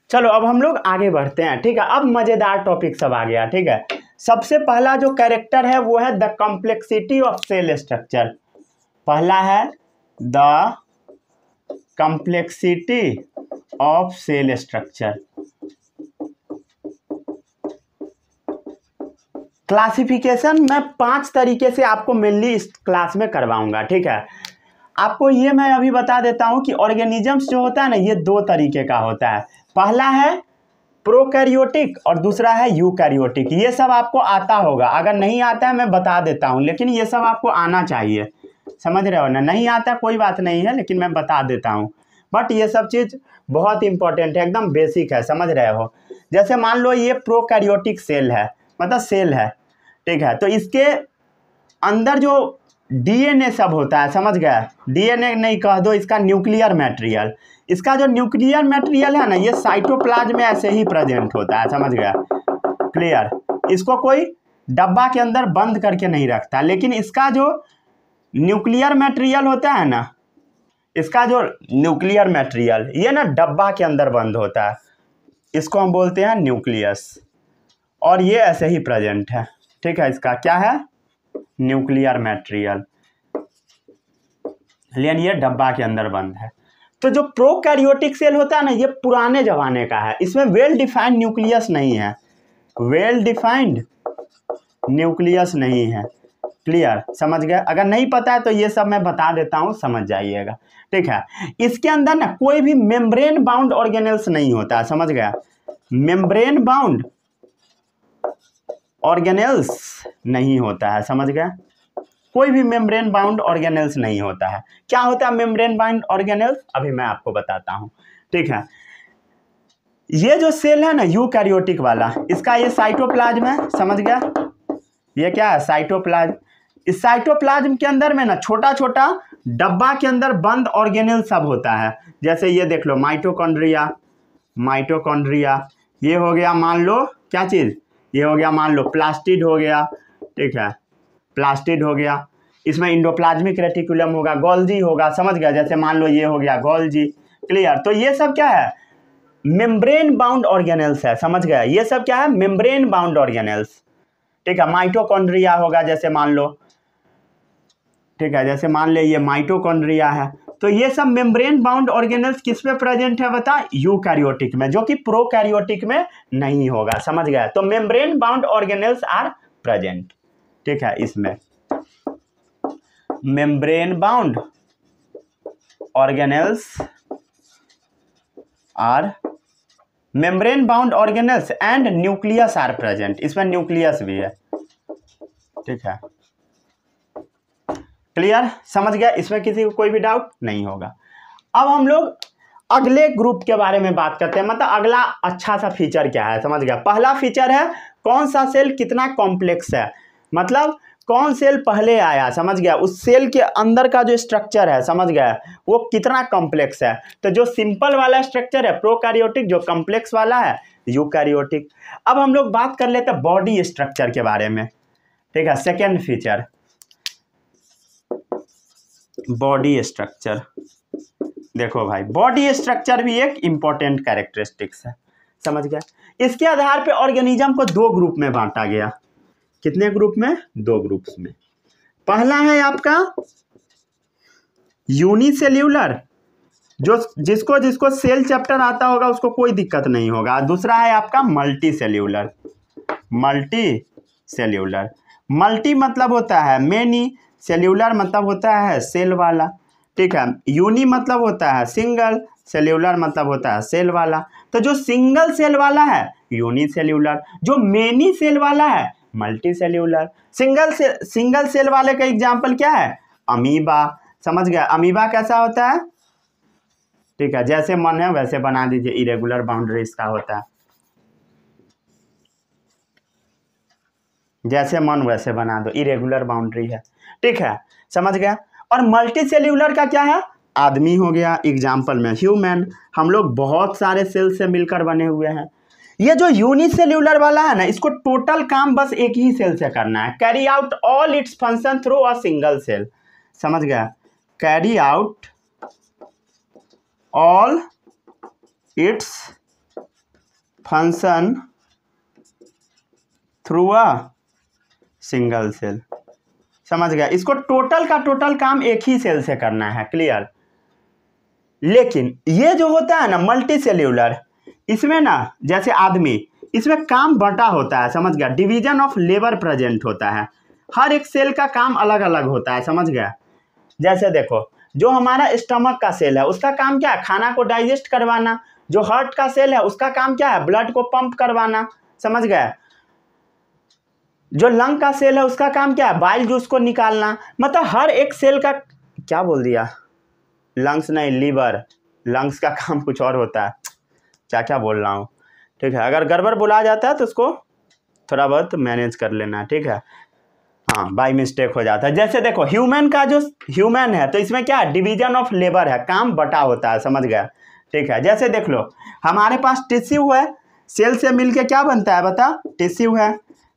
चलो अब हम लोग आगे बढ़ते हैं ठीक है अब मज़ेदार टॉपिक सब आ गया ठीक है सबसे पहला जो कैरेक्टर है वो है the complexity of cell structure पहला है the complexity of cell structure classification मैं पांच तरीके से आपको मेनली इस क्लास में करवाऊंगा ठीक है आपको ये मैं अभी बता देता हूँ कि ऑर्गेनिजम्स जो होता है ना ये दो तरीके का होता है पहला है प्रोकैरियोटिक और दूसरा है यूकैरियोटिक ये सब आपको आता होगा अगर नहीं आता है मैं बता देता हूँ लेकिन ये सब आपको आना चाहिए समझ रहे हो ना नहीं आता कोई बात नहीं है लेकिन मैं बता देता हूँ बट ये सब चीज़ बहुत इंपॉर्टेंट है एकदम बेसिक है समझ रहे हो जैसे मान लो ये प्रोकैरियोटिक सेल है मतलब सेल है ठीक है तो इसके अंदर जो डीएनए सब होता है समझ गए डीएनए नहीं कह दो इसका न्यूक्लियर मटेरियल इसका जो न्यूक्लियर मटेरियल है ना ये साइटोप्लाज में ऐसे ही प्रेजेंट होता है समझ गया क्लियर इसको कोई डब्बा के अंदर बंद करके नहीं रखता लेकिन इसका जो न्यूक्लियर मटेरियल होता है ना इसका जो न्यूक्लियर मटेरियल ये ना डब्बा के अंदर बंद होता है इसको हम बोलते हैं न्यूक्लियस और ये ऐसे ही प्रेजेंट है ठीक है इसका क्या है न्यूक्लियर मटेरियल लेकिन ये डब्बा के अंदर बंद है तो जो प्रोकैरियोटिक सेल होता है ना ये पुराने जमाने का है इसमें वेल डिफाइंड न्यूक्लियस नहीं है वेल डिफाइंड न्यूक्लियस नहीं है क्लियर समझ गए अगर नहीं पता है तो ये सब मैं बता देता हूँ समझ जाइएगा ठीक है इसके अंदर ना कोई भी मेम्ब्रेन बाउंड ऑर्गेनल्स नहीं होता है समझ गया मेम्ब्रेन बाउंड ऑर्गेनल्स नहीं होता है समझ गया कोई भी मेम्ब्रेन बाउंड ऑर्गेनल्स नहीं होता है क्या होता है मेम्ब्रेन बाउंड ऑर्गेनल्स अभी मैं आपको बताता हूँ ठीक है ये जो सेल है ना यूकैरियोटिक वाला इसका ये साइटोप्लाज्म है समझ गया ये क्या है साइटोप्लाज्म इस साइटोप्लाज्म के अंदर में ना छोटा छोटा डब्बा के अंदर बंद ऑर्गेनल सब होता है जैसे ये देख लो माइटोकॉन्ड्रिया माइटोकॉन्ड्रिया ये हो गया मान लो क्या चीज़ ये हो गया मान लो प्लास्टिड हो गया ठीक है प्लास्टिड हो गया इसमें इंडोप्लाज्मिक रेटिकुलम होगा गोल्जी होगा समझ गया जैसे मान लो ये हो गया गोल्जी क्लियर तो ये सब क्या है मेम्ब्रेन बाउंड ऑर्गेनल्स है समझ गया ये सब क्या है मेम्ब्रेन बाउंड ऑर्गेनल्स ठीक है माइटोकॉन्ड्रिया होगा जैसे मान लो ठीक है जैसे मान ले ये माइटोकॉन्ड्रिया है तो ये सब मेम्ब्रेन बाउंड ऑर्गेनल्स किस में प्रेजेंट है बता यूकैरियोटिक में जो कि प्रोकैरियोटिक में नहीं होगा समझ गया तो membrane bound organelles are present ठीक है इसमें membrane bound organelles are membrane bound organelles and nucleus are present इसमें न्यूक्लियस भी है ठीक है क्लियर समझ गया इसमें किसी को कोई भी डाउट नहीं होगा अब हम लोग अगले ग्रुप के बारे में बात करते हैं मतलब अगला अच्छा सा फीचर क्या है समझ गया पहला फीचर है कौन सा सेल कितना कॉम्प्लेक्स है मतलब कौन सेल पहले आया समझ गया उस सेल के अंदर का जो स्ट्रक्चर है समझ गया वो कितना कॉम्प्लेक्स है तो जो सिंपल वाला स्ट्रक्चर है प्रोकैरियोटिक जो कॉम्प्लेक्स वाला है यूकैरियोटिक अब हम लोग बात कर लेते हैं बॉडी स्ट्रक्चर के बारे में ठीक है सेकेंड फीचर बॉडी स्ट्रक्चर देखो भाई बॉडी स्ट्रक्चर भी एक इंपॉर्टेंट कैरेक्टरिस्टिक्स है समझ गया इसके आधार पे ऑर्गेनिज्म को दो ग्रुप में बांटा गया कितने ग्रुप में दो ग्रुप्स में पहला है आपका यूनिसेल्यूलर जो जिसको जिसको सेल चैप्टर आता होगा उसको कोई दिक्कत नहीं होगा दूसरा है आपका multicellular multicellular multi मतलब होता है मेनी सेल्यूलर मतलब होता है सेल वाला ठीक है यूनि मतलब होता है सिंगल सेल्यूलर मतलब होता है सेल वाला तो जो सिंगल सेल वाला है यूनि सेल्यूलर जो मेनी सेल वाला है मल्टी सेल्यूलर सिंगल से सिंगल सेल वाले का एग्जाम्पल क्या है अमीबा समझ गया अमीबा कैसा होता है ठीक है जैसे मन है वैसे बना दीजिए इरेगुलर बाउंड्री इसका होता है जैसे मन वैसे बना दो इरेगुलर बाउंड्री है ठीक है समझ गया और मल्टी सेल्यूलर का क्या है आदमी हो गया एग्जाम्पल में ह्यूमन हम लोग बहुत सारे सेल से मिलकर बने हुए हैं ये जो यूनिसेल्यूलर वाला है ना इसको टोटल काम बस एक ही सेल से करना है carry out all its function through a single cell समझ गया carry out all its function through a single cell समझ गया इसको टोटल का टोटल काम एक ही सेल से करना है क्लियर लेकिन ये जो होता है ना मल्टी सेल्यूलर इसमें ना जैसे आदमी इसमें काम बंटा होता है समझ गया डिवीजन ऑफ लेबर प्रेजेंट होता है हर एक सेल का काम अलग अलग होता है समझ गया जैसे देखो जो हमारा स्टमक का सेल है उसका काम क्या है खाना को डाइजेस्ट करवाना जो हार्ट का सेल है उसका काम क्या है ब्लड को पंप करवाना समझ गया जो लंग का सेल है उसका काम क्या है बाइल जूस को निकालना मतलब हर एक सेल का क्या बोल दिया लंग्स नहीं लीवर लंग्स का काम कुछ और होता है क्या क्या बोल रहा हूँ ठीक है अगर गड़बड़ बुला जाता है तो उसको थोड़ा बहुत मैनेज कर लेना ठीक है हाँ बाई मिस्टेक हो जाता है जैसे देखो ह्यूमन का जो ह्यूमन है तो इसमें क्या डिवीजन ऑफ लेबर है काम बटा होता है समझ गया ठीक है जैसे देख लो हमारे पास टिश्यू है सेल से मिलके क्या बनता है बता टिश्यू है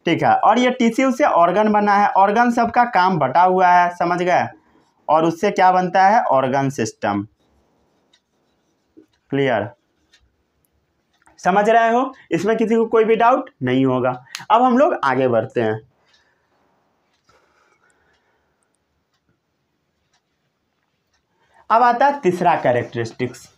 ठीक है और ये टिश्यू से ऑर्गन बना है ऑर्गन सबका काम बटा हुआ है समझ गए और उससे क्या बनता है ऑर्गन सिस्टम क्लियर समझ रहे हो इसमें किसी को कोई भी डाउट नहीं होगा अब हम लोग आगे बढ़ते हैं अब आता है तीसरा कैरेक्टरिस्टिक्स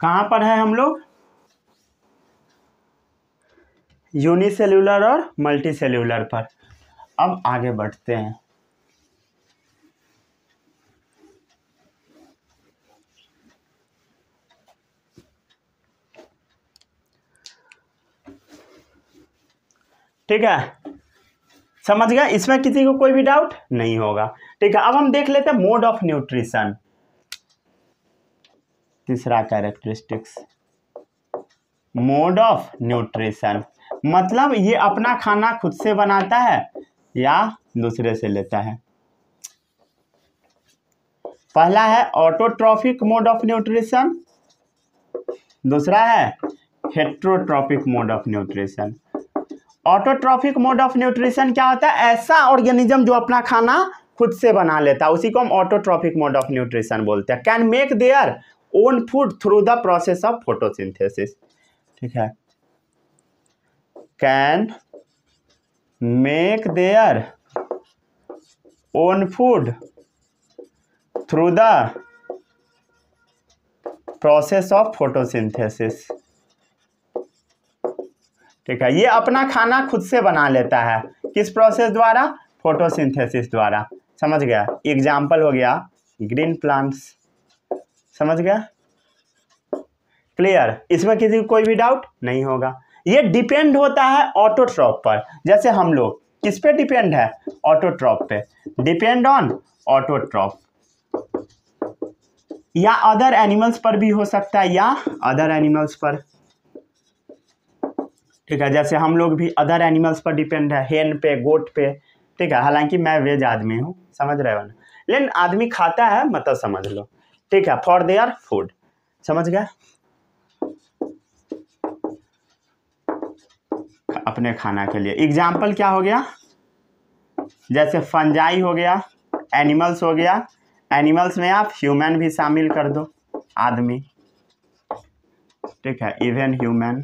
कहाँ पर है हम लोग यूनिसेल्यूलर और सेल्यूलर पर अब आगे बढ़ते हैं ठीक है समझ गया इसमें किसी को कोई भी डाउट नहीं होगा ठीक है अब हम देख लेते हैं मोड ऑफ न्यूट्रिशन तीसरा कैरेक्टरिस्टिक्स मोड ऑफ न्यूट्रिशन मतलब ये अपना खाना खुद से बनाता है या दूसरे से लेता है पहला है ऑटोट्रॉफिक मोड ऑफ न्यूट्रिशन दूसरा है heterotrophic mode of nutrition autotrophic mode of nutrition क्या होता है ऐसा ऑर्गेनिज्म जो अपना खाना खुद से बना लेता है उसी को हम ऑटोट्रॉफिक मोड ऑफ न्यूट्रिशन बोलते हैं can make their own food through the process of photosynthesis ठीक है can make their own food through the process of photosynthesis ठीक है ये अपना खाना खुद से बना लेता है किस प्रोसेस द्वारा फोटोसिंथेसिस द्वारा समझ गया एग्जाम्पल हो गया ग्रीन प्लांट्स समझ गया क्लियर इसमें किसी को कोई भी डाउट नहीं होगा ये डिपेंड होता है ऑटोट्रॉप पर जैसे हम लोग किस पे डिपेंड है ऑटोट्रॉप पे डिपेंड ऑन ऑटोट्रॉप या अदर एनिमल्स पर भी हो सकता है या अदर एनिमल्स पर ठीक है जैसे हम लोग भी अदर एनिमल्स पर डिपेंड है हेन पे गोट पे ठीक है हालांकि मैं वेज आदमी हूँ समझ रहे हो ना लेकिन आदमी खाता है मतलब समझ लो ठीक है फॉर देयर फूड समझ गए अपने खाना के लिए एग्जाम्पल क्या हो गया जैसे फंजाई हो गया एनिमल्स हो गया एनिमल्स में आप ह्यूमन भी शामिल कर दो आदमी ठीक है इवन ह्यूमन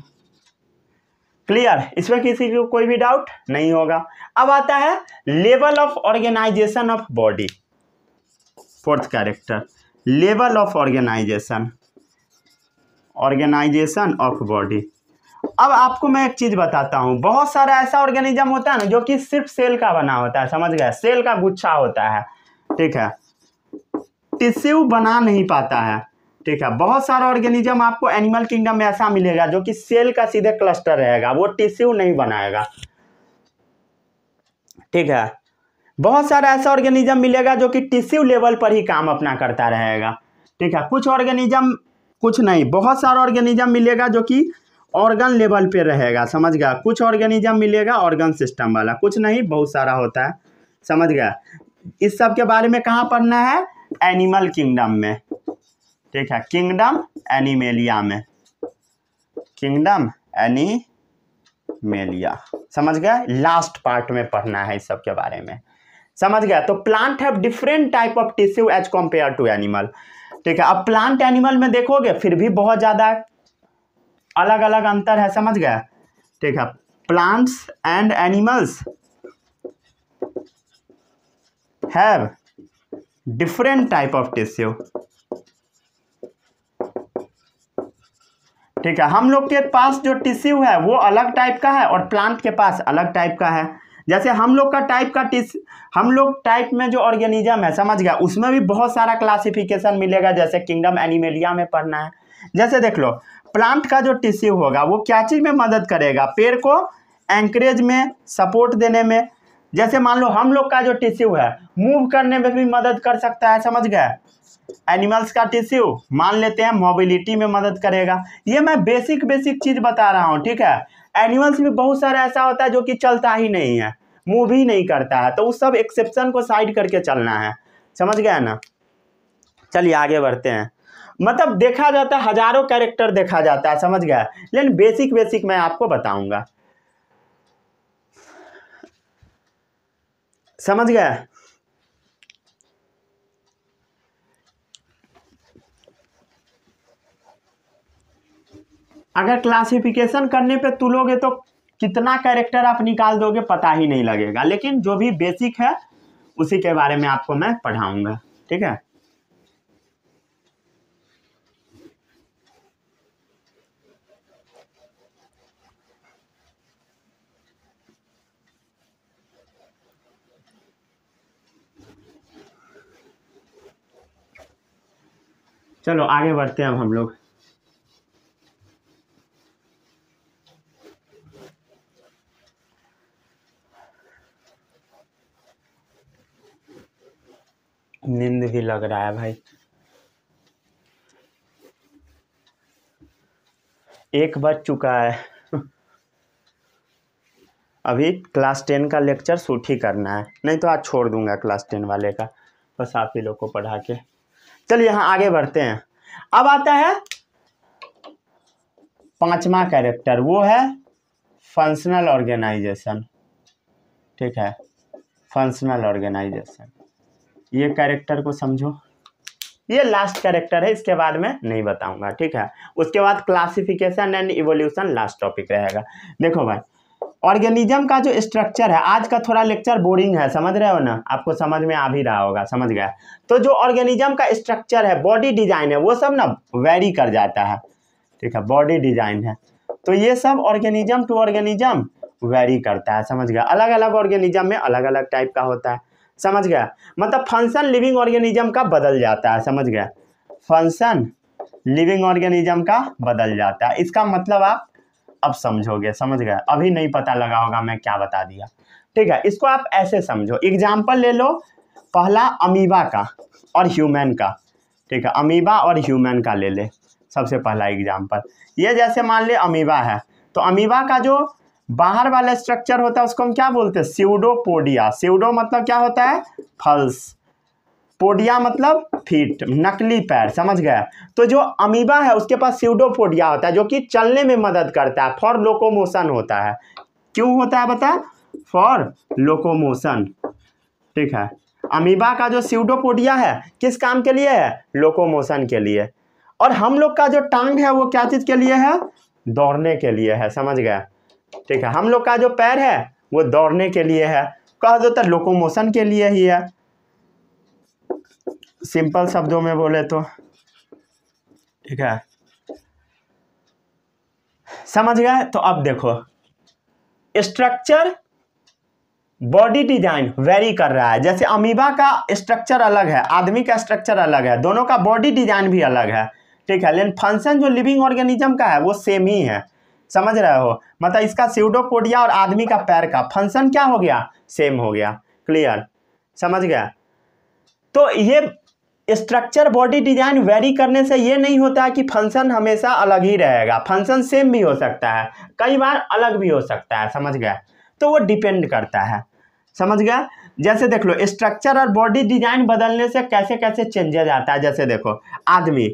क्लियर इसमें किसी को कोई भी डाउट नहीं होगा अब आता है level of organisation of body fourth character level of organisation organisation of body अब आपको मैं एक चीज़ बताता हूँ बहुत सारा ऐसा ऑर्गेनिज्म होता है ना जो कि सिर्फ सेल का बना होता है समझ गया सेल का गुच्छा होता है ठीक है टिश्यू बना नहीं पाता है ठीक है बहुत सारा ऑर्गेनिज्म आपको एनिमल किंगडम में ऐसा मिलेगा जो कि सेल का सीधे क्लस्टर रहेगा वो टिश्यू नहीं बनाएगा ठीक है बहुत सारा ऐसा ऑर्गेनिज्म मिलेगा जो कि टिश्यू लेवल पर ही काम अपना करता रहेगा ठीक है कुछ ऑर्गेनिज्म कुछ नहीं बहुत सारा ऑर्गेनिज्म मिलेगा जो कि ऑर्गन लेवल पर रहेगा समझ गया कुछ ऑर्गेनिज्म मिलेगा ऑर्गन सिस्टम वाला कुछ नहीं बहुत सारा होता है समझ गया इस सब के बारे में कहाँ पढ़ना है एनिमल किंगडम में ठीक है किंगडम एनिमेलिया में किंगडम एनी मेलिया समझ गया लास्ट पार्ट में पढ़ना है इस सब के बारे में समझ गया तो plant have different type of tissue as compare to animal ठीक है अब प्लांट एनिमल में देखोगे फिर भी बहुत ज़्यादा अलग अलग अंतर है समझ गया ठीक है plants and animals have different type of tissue ठीक है हम लोग के पास जो टिश्यू है वो अलग टाइप का है और प्लांट के पास अलग टाइप का है जैसे हम लोग का टाइप का टिस हम लोग टाइप में जो ऑर्गेनिज्म है समझ गया उसमें भी बहुत सारा क्लासिफिकेशन मिलेगा जैसे किंगडम एनिमेलिया में पढ़ना है जैसे देख लो प्लांट का जो टिश्यू होगा वो क्या चीज़ में मदद करेगा पेड़ को एंकरेज में सपोर्ट देने में जैसे मान लो हम लोग का जो टिश्यू है मूव करने में भी मदद कर सकता है समझ गए एनिमल्स का टिश्यू मान लेते हैं मोबिलिटी में मदद करेगा ये मैं बेसिक बेसिक चीज़ बता रहा हूँ ठीक है एनिमल्स में बहुत सारा ऐसा होता है जो कि चलता ही नहीं है मूव ही नहीं करता है तो उस सब एक्सेप्शन को साइड करके चलना है समझ गया ना चलिए आगे बढ़ते हैं मतलब देखा जाता है हजारों कैरेक्टर देखा जाता है समझ गया लेकिन बेसिक बेसिक मैं आपको बताऊंगा समझ गया अगर क्लासिफिकेशन करने पे तुलोगे तो कितना कैरेक्टर आप निकाल दोगे पता ही नहीं लगेगा लेकिन जो भी बेसिक है उसी के बारे में आपको मैं पढ़ाऊंगा ठीक है चलो आगे बढ़ते हैं हम लोग लग रहा है भाई एक बज चुका है अभी क्लास टेन का लेक्चर सूट ही करना है नहीं तो आज छोड़ दूंगा क्लास टेन वाले का बस आप ही लोग को पढ़ा के चलिए यहाँ आगे बढ़ते हैं अब आता है पांचवा कैरेक्टर वो है फंक्शनल ऑर्गेनाइजेशन ठीक है फंक्शनल ऑर्गेनाइजेशन ये कैरेक्टर को समझो ये लास्ट कैरेक्टर है इसके बाद में नहीं बताऊंगा ठीक है उसके बाद classification and evolution last topic रहेगा देखो भाई ऑर्गेनिज्म का जो स्ट्रक्चर है आज का थोड़ा लेक्चर बोरिंग है समझ रहे हो ना आपको समझ में आ भी रहा होगा समझ गया तो जो ऑर्गेनिज्म का स्ट्रक्चर है बॉडी डिजाइन है वो सब ना वेरी कर जाता है ठीक है बॉडी डिजाइन है तो ये सब ऑर्गेनिज्म टू ऑर्गेनिज्म वेरी करता है समझ गया अलग अलग ऑर्गेनिज्म में अलग अलग टाइप का होता है समझ गया मतलब फंक्शन लिविंग ऑर्गेनिज्म का बदल जाता है समझ गया फंक्शन लिविंग ऑर्गेनिज्म का बदल जाता है इसका मतलब आप अब समझोगे समझ गए अभी नहीं पता लगा होगा मैं क्या बता दिया ठीक है इसको आप ऐसे समझो एग्जाम्पल ले लो पहला अमीबा का और ह्यूमन का ठीक है अमीबा और ह्यूमन का ले ले सबसे पहला एग्जाम्पल ये जैसे मान ले अमीबा है तो अमीबा का जो बाहर वाला स्ट्रक्चर होता है उसको हम क्या बोलते हैं सीडोपोडिया सीडो मतलब क्या होता है फल्स पोडिया मतलब फीट नकली पैर समझ गया तो जो अमीबा है उसके पास सीडोपोडिया होता है जो कि चलने में मदद करता है फॉर लोकोमोशन होता है क्यों होता है बता फॉर लोकोमोशन ठीक है अमीबा का जो सीडोपोडिया है किस काम के लिए है लोकोमोशन के लिए और हम लोग का जो टांग है वो क्या चीज़ के लिए है दौड़ने के लिए है समझ गया ठीक है हम लोग का जो पैर है वो दौड़ने के लिए है कह दो तो लोकोमोशन के लिए ही है सिंपल शब्दों में बोले तो ठीक है समझ गए तो अब देखो स्ट्रक्चर बॉडी डिजाइन वेरी कर रहा है जैसे अमीबा का स्ट्रक्चर अलग है आदमी का स्ट्रक्चर अलग है दोनों का बॉडी डिजाइन भी अलग है ठीक है लेकिन फंक्शन जो लिविंग ऑर्गेनिज्म का है वो सेम ही है समझ रहे हो मतलब इसका सीडोपोडिया और आदमी का पैर का फंक्शन क्या हो गया सेम हो गया क्लियर समझ गया तो ये स्ट्रक्चर बॉडी डिजाइन वेरी करने से ये नहीं होता है कि फंक्शन हमेशा अलग ही रहेगा फंक्शन सेम भी हो सकता है कई बार अलग भी हो सकता है समझ गया तो वो डिपेंड करता है समझ गया जैसे देख लो स्ट्रक्चर और बॉडी डिजाइन बदलने से कैसे कैसे चेंजेज आता है जैसे देखो आदमी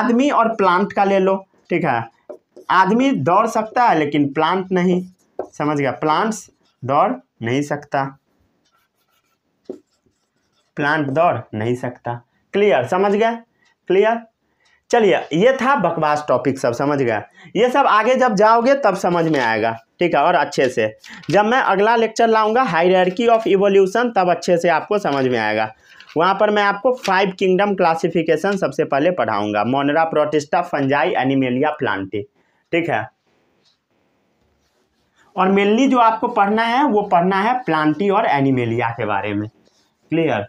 आदमी और प्लांट का ले लो ठीक है आदमी दौड़ सकता है लेकिन प्लांट नहीं समझ गया प्लांट्स दौड़ नहीं सकता प्लांट दौड़ नहीं सकता क्लियर समझ गया क्लियर चलिए ये था बकवास टॉपिक सब समझ गया ये सब आगे जब जाओगे तब समझ में आएगा ठीक है और अच्छे से जब मैं अगला लेक्चर लाऊंगा हायरकी ऑफ इवोल्यूशन तब अच्छे से आपको समझ में आएगा वहाँ पर मैं आपको फाइव किंगडम क्लासिफिकेशन सबसे पहले पढ़ाऊंगा Monera Protista Fungi Animalia Plantae ठीक है और मेनली जो आपको पढ़ना है वो पढ़ना है प्लांटी और एनिमेलिया के बारे में क्लियर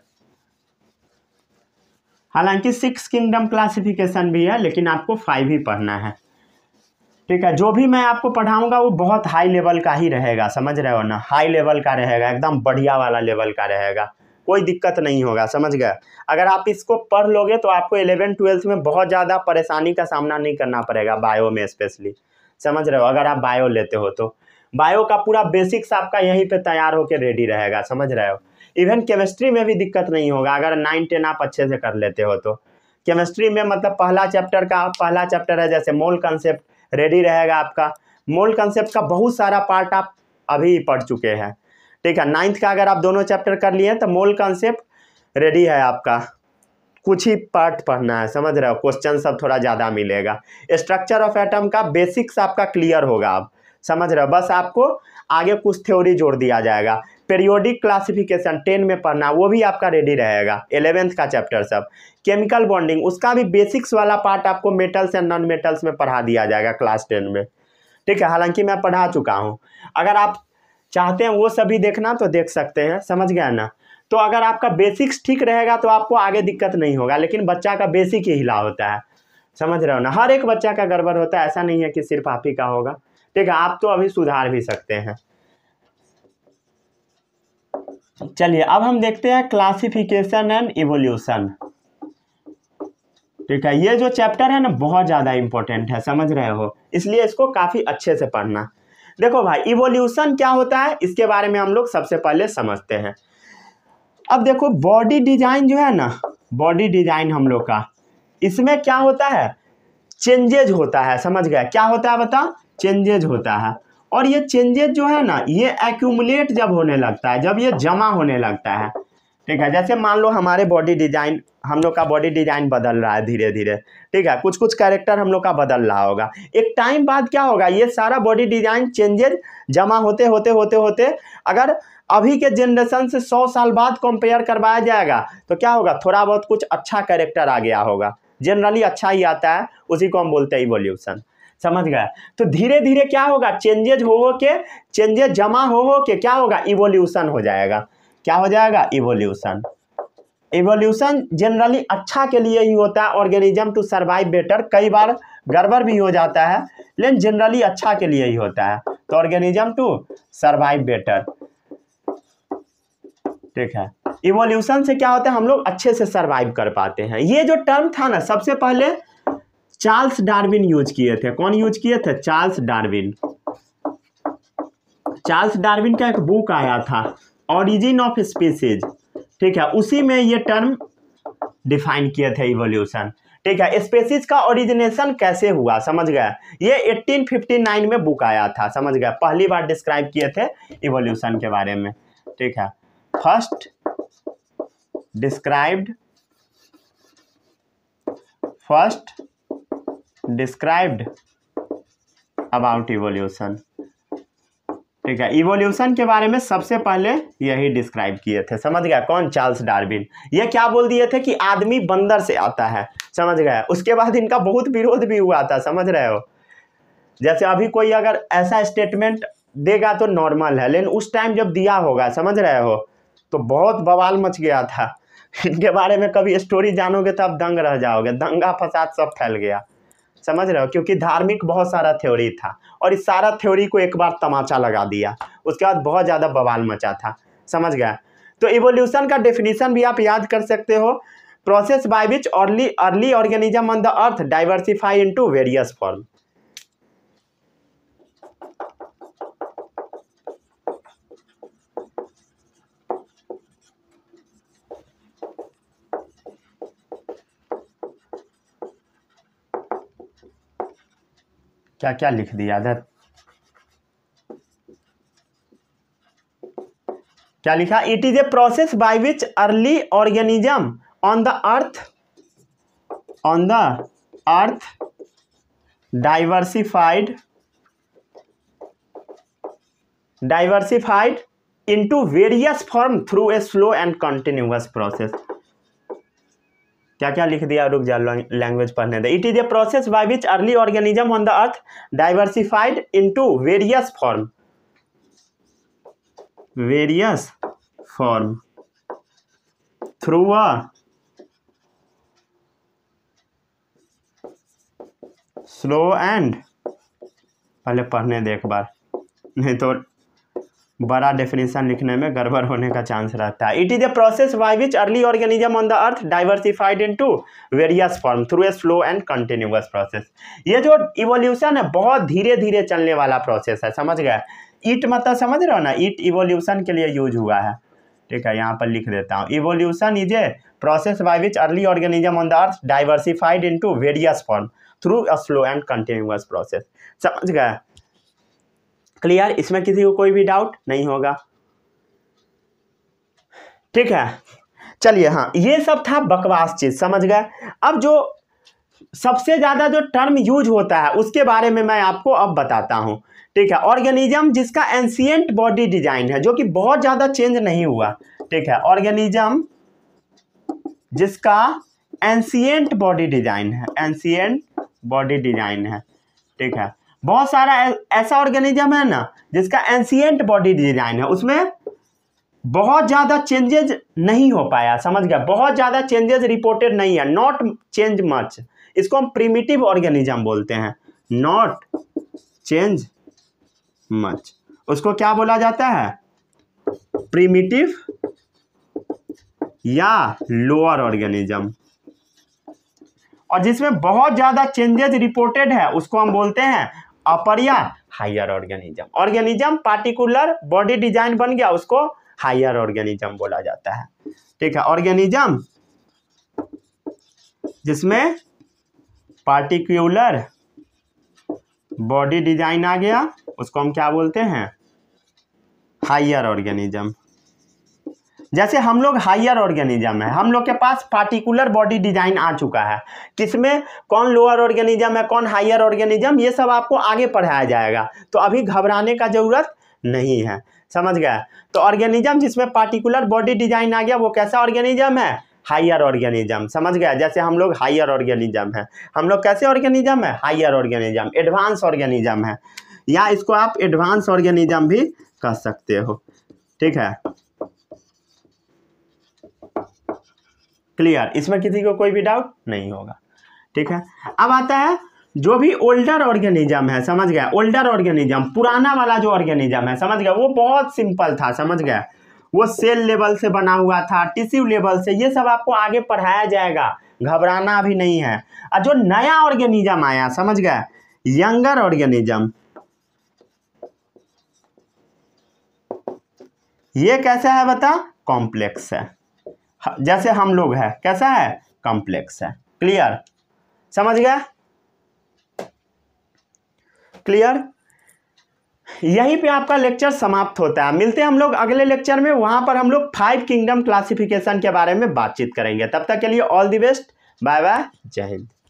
हालांकि सिक्स किंगडम क्लासिफिकेशन भी है लेकिन आपको फाइव ही पढ़ना है ठीक है जो भी मैं आपको पढ़ाऊंगा वो बहुत हाई लेवल का ही रहेगा समझ रहे हो ना हाई लेवल का रहेगा एकदम बढ़िया वाला लेवल का रहेगा कोई दिक्कत नहीं होगा समझ गए अगर आप इसको पढ़ लोगे तो आपको एलेवन ट्वेल्थ में बहुत ज़्यादा परेशानी का सामना नहीं करना पड़ेगा बायो में स्पेशली समझ रहे हो अगर आप बायो लेते हो तो बायो का पूरा बेसिक्स आपका यहीं पे तैयार होकर रेडी रहेगा समझ रहे हो इवन केमिस्ट्री में भी दिक्कत नहीं होगा अगर नाइन टेन आप अच्छे से कर लेते हो तो केमिस्ट्री में मतलब पहला चैप्टर का पहला चैप्टर है जैसे मोल कंसेप्ट रेडी रहेगा आपका मोल कंसेप्ट का बहुत सारा पार्ट आप अभी पढ़ चुके हैं ठीक है नाइन्थ का अगर आप दोनों चैप्टर कर लिए तो मोल कॉन्सेप्ट रेडी है आपका कुछ ही पार्ट पढ़ना है समझ रहे हो क्वेश्चन सब थोड़ा ज़्यादा मिलेगा स्ट्रक्चर ऑफ एटम का बेसिक्स आपका क्लियर होगा आप समझ रहे हो बस आपको आगे कुछ थ्योरी जोड़ दिया जाएगा पेरियोडिक क्लासिफिकेशन टेन में पढ़ना वो भी आपका रेडी रहेगा एलेवेंथ का चैप्टर सब केमिकल बॉन्डिंग उसका भी बेसिक्स वाला पार्ट आपको मेटल्स एंड नॉन मेटल्स में पढ़ा दिया जाएगा क्लास टेन में ठीक है हालांकि मैं पढ़ा चुका हूँ अगर आप चाहते हैं वो सभी देखना तो देख सकते हैं समझ गया ना तो अगर आपका बेसिक्स ठीक रहेगा तो आपको आगे दिक्कत नहीं होगा लेकिन बच्चा का बेसिक ही हिला होता है समझ रहे हो ना हर एक बच्चा का गड़बड़ होता है ऐसा नहीं है कि सिर्फ आप ही का होगा ठीक है आप तो अभी सुधार भी सकते हैं चलिए अब हम देखते हैं क्लासिफिकेशन एंड इवोल्यूशन ठीक है ये जो चैप्टर है ना बहुत ज़्यादा इंपॉर्टेंट है समझ रहे हो इसलिए इसको काफ़ी अच्छे से पढ़ना देखो भाई इवोल्यूशन क्या होता है इसके बारे में हम लोग सबसे पहले समझते हैं अब देखो बॉडी डिजाइन जो है ना बॉडी डिजाइन हम लोग का इसमें क्या होता है चेंजेज होता है समझ गया क्या होता है बता चेंजेज होता है और ये चेंजेज जो है ना ये एक्यूमुलेट जब होने लगता है जब ये जमा होने लगता है ठीक है जैसे मान लो हमारे बॉडी डिजाइन हम लोग का बॉडी डिजाइन बदल रहा है धीरे धीरे ठीक है कुछ कुछ कैरेक्टर हम लोग का बदल रहा होगा एक टाइम बाद क्या होगा ये सारा बॉडी डिजाइन चेंजेज जमा होते होते होते होते अगर अभी के जनरेशन से सौ साल बाद कंपेयर करवाया जाएगा तो क्या होगा थोड़ा बहुत कुछ अच्छा कैरेक्टर आ गया होगा जनरली अच्छा ही आता है उसी को हम बोलते हैं इवोल्यूशन समझ गए तो धीरे धीरे क्या होगा चेंजेज हो के चेंजेज जमा हो के क्या होगा इवोल्यूशन हो जाएगा क्या हो जाएगा इवोल्यूशन इवोल्यूशन जनरली अच्छा के लिए ही होता है ऑर्गेनिज्म टू सर्वाइव बेटर कई बार गड़बड़ भी हो जाता है लेकिन जनरली अच्छा के लिए ही होता है तो ऑर्गेनिज्म टू सर्वाइव बेटर ठीक है इवोल्यूशन से क्या होता है हम लोग अच्छे से सर्वाइव कर पाते हैं ये जो टर्म था ना सबसे पहले चार्ल्स डार्विन यूज किए थे कौन यूज किए थे चार्ल्स डार्विन चार्ल्स डार्विन का एक बुक आया था ऑरिजिन ऑफ स्पीसीज ठीक है उसी में ये टर्म डिफाइन किए थे इवोल्यूशन ठीक है स्पेसिस का ओरिजिनेशन कैसे हुआ समझ गया ये 1859 में बुक आया था समझ गया पहली बार डिस्क्राइब किए थे इवोल्यूशन के बारे में ठीक है first described first described about evolution ठीक है इवोल्यूशन के बारे में सबसे पहले यही डिस्क्राइब किए थे समझ गया कौन चार्ल्स डार्विन ये क्या बोल दिए थे कि आदमी बंदर से आता है समझ गया उसके बाद इनका बहुत विरोध भी हुआ था समझ रहे हो जैसे अभी कोई अगर ऐसा स्टेटमेंट देगा तो नॉर्मल है लेकिन उस टाइम जब दिया होगा समझ रहे हो तो बहुत बवाल मच गया था इनके बारे में कभी स्टोरी जानोगे तो आप दंग रह जाओगे दंगा फसाद सब फैल गया समझ रहे हो क्योंकि धार्मिक बहुत सारा थ्योरी था और इस सारा थ्योरी को एक बार तमाचा लगा दिया उसके बाद बहुत ज़्यादा बवाल मचा था समझ गया तो इवोल्यूशन का डेफिनेशन भी आप याद कर सकते हो process by which early early organism on the earth diversify into various form क्या क्या लिख दिया इधर क्या लिखा it is a process by which early organism on the earth on the earth diversified diversified into various form through a slow and continuous process क्या क्या लिख दिया रुक जा लैंग्वेज पढ़ने दे it is a process by which early organism on the earth diversified into various form various form through a slow and पहले पढ़ने दे एक बार नहीं तो बड़ा डेफिनेशन लिखने में गड़बड़ होने का चांस रहता है it is a process by which early organism on the earth diversified into various form through a slow and continuous process ये जो इवोल्यूशन है बहुत धीरे धीरे चलने वाला प्रोसेस है समझ गए ईट मतलब समझ रहे हो ना ईट इवोल्यूशन के लिए यूज हुआ है ठीक है यहाँ पर लिख देता हूँ evolution is a process by which early organism on the earth diversified into various form through a slow and continuous process समझ गए क्लियर इसमें किसी को कोई भी डाउट नहीं होगा ठीक है चलिए हाँ ये सब था बकवास चीज़ समझ गए अब जो सबसे ज़्यादा जो टर्म यूज होता है उसके बारे में मैं आपको अब बताता हूँ ठीक है ऑर्गेनिज्म जिसका एंशियंट बॉडी डिजाइन है जो कि बहुत ज़्यादा चेंज नहीं हुआ ठीक है ऑर्गेनिज्म जिसका एंशियंट बॉडी डिजाइन है एंशियंट बॉडी डिजाइन है ठीक है बहुत सारा ऐसा ऑर्गेनिज्म है ना जिसका एंसियंट बॉडी डिजाइन है उसमें बहुत ज़्यादा चेंजेज नहीं हो पाया समझ गया बहुत ज़्यादा चेंजेज रिपोर्टेड नहीं है नॉट चेंज मच इसको हम प्रिमिटिव ऑर्गेनिज्म बोलते हैं नॉट चेंज मच उसको क्या बोला जाता है प्रिमिटिव या लोअर ऑर्गेनिज्म और जिसमें बहुत ज़्यादा चेंजेज रिपोर्टेड है उसको हम बोलते हैं अपर या higher organism organism particular body design बन गया उसको हायर ऑर्गेनिज्म बोला जाता है ठीक है ऑर्गेनिज्म जिसमें पार्टिकुलर बॉडी डिजाइन आ गया उसको हम क्या बोलते हैं हायर ऑर्गेनिज्म जैसे हम लोग हायर ऑर्गेनिज्म है हम लोग के पास पार्टिकुलर बॉडी डिजाइन आ चुका है किसमें कौन लोअर ऑर्गेनिज्म है कौन हायर ऑर्गेनिज्म ये सब आपको आगे पढ़ाया जाएगा तो अभी घबराने का ज़रूरत नहीं है समझ गए तो ऑर्गेनिज्म जिसमें पार्टिकुलर बॉडी डिजाइन आ गया वो कैसा ऑर्गेनिज्म है हायर ऑर्गेनिज्म समझ गया जैसे हम लोग हायर ऑर्गेनिज्म है हम लोग कैसे ऑर्गेनिज्म है हायर ऑर्गेनिज्म एडवांस ऑर्गेनिज्म है या इसको आप एडवांस ऑर्गेनिज्म भी कह सकते हो ठीक है क्लियर इसमें किसी को कोई भी डाउट नहीं होगा ठीक है अब आता है जो भी ओल्डर ऑर्गेनिज्म है समझ गया ओल्डर ऑर्गेनिज्म पुराना वाला जो ऑर्गेनिज्म है समझ गया वो बहुत सिंपल था समझ गया वो सेल लेवल से बना हुआ था टिश्यू लेवल से ये सब आपको आगे पढ़ाया जाएगा घबराना भी नहीं है और जो नया ऑर्गेनिज्म आया समझ गया यंगर ऑर्गेनिज्म ये कैसा है बता कॉम्प्लेक्स है हाँ, जैसे हम लोग है कैसा है कॉम्प्लेक्स है क्लियर समझ गया क्लियर यहीं पे आपका लेक्चर समाप्त होता है मिलते हैं हम लोग अगले लेक्चर में वहां पर हम लोग फाइव किंगडम क्लासिफिकेशन के बारे में बातचीत करेंगे तब तक के लिए all the best bye bye Jai Hind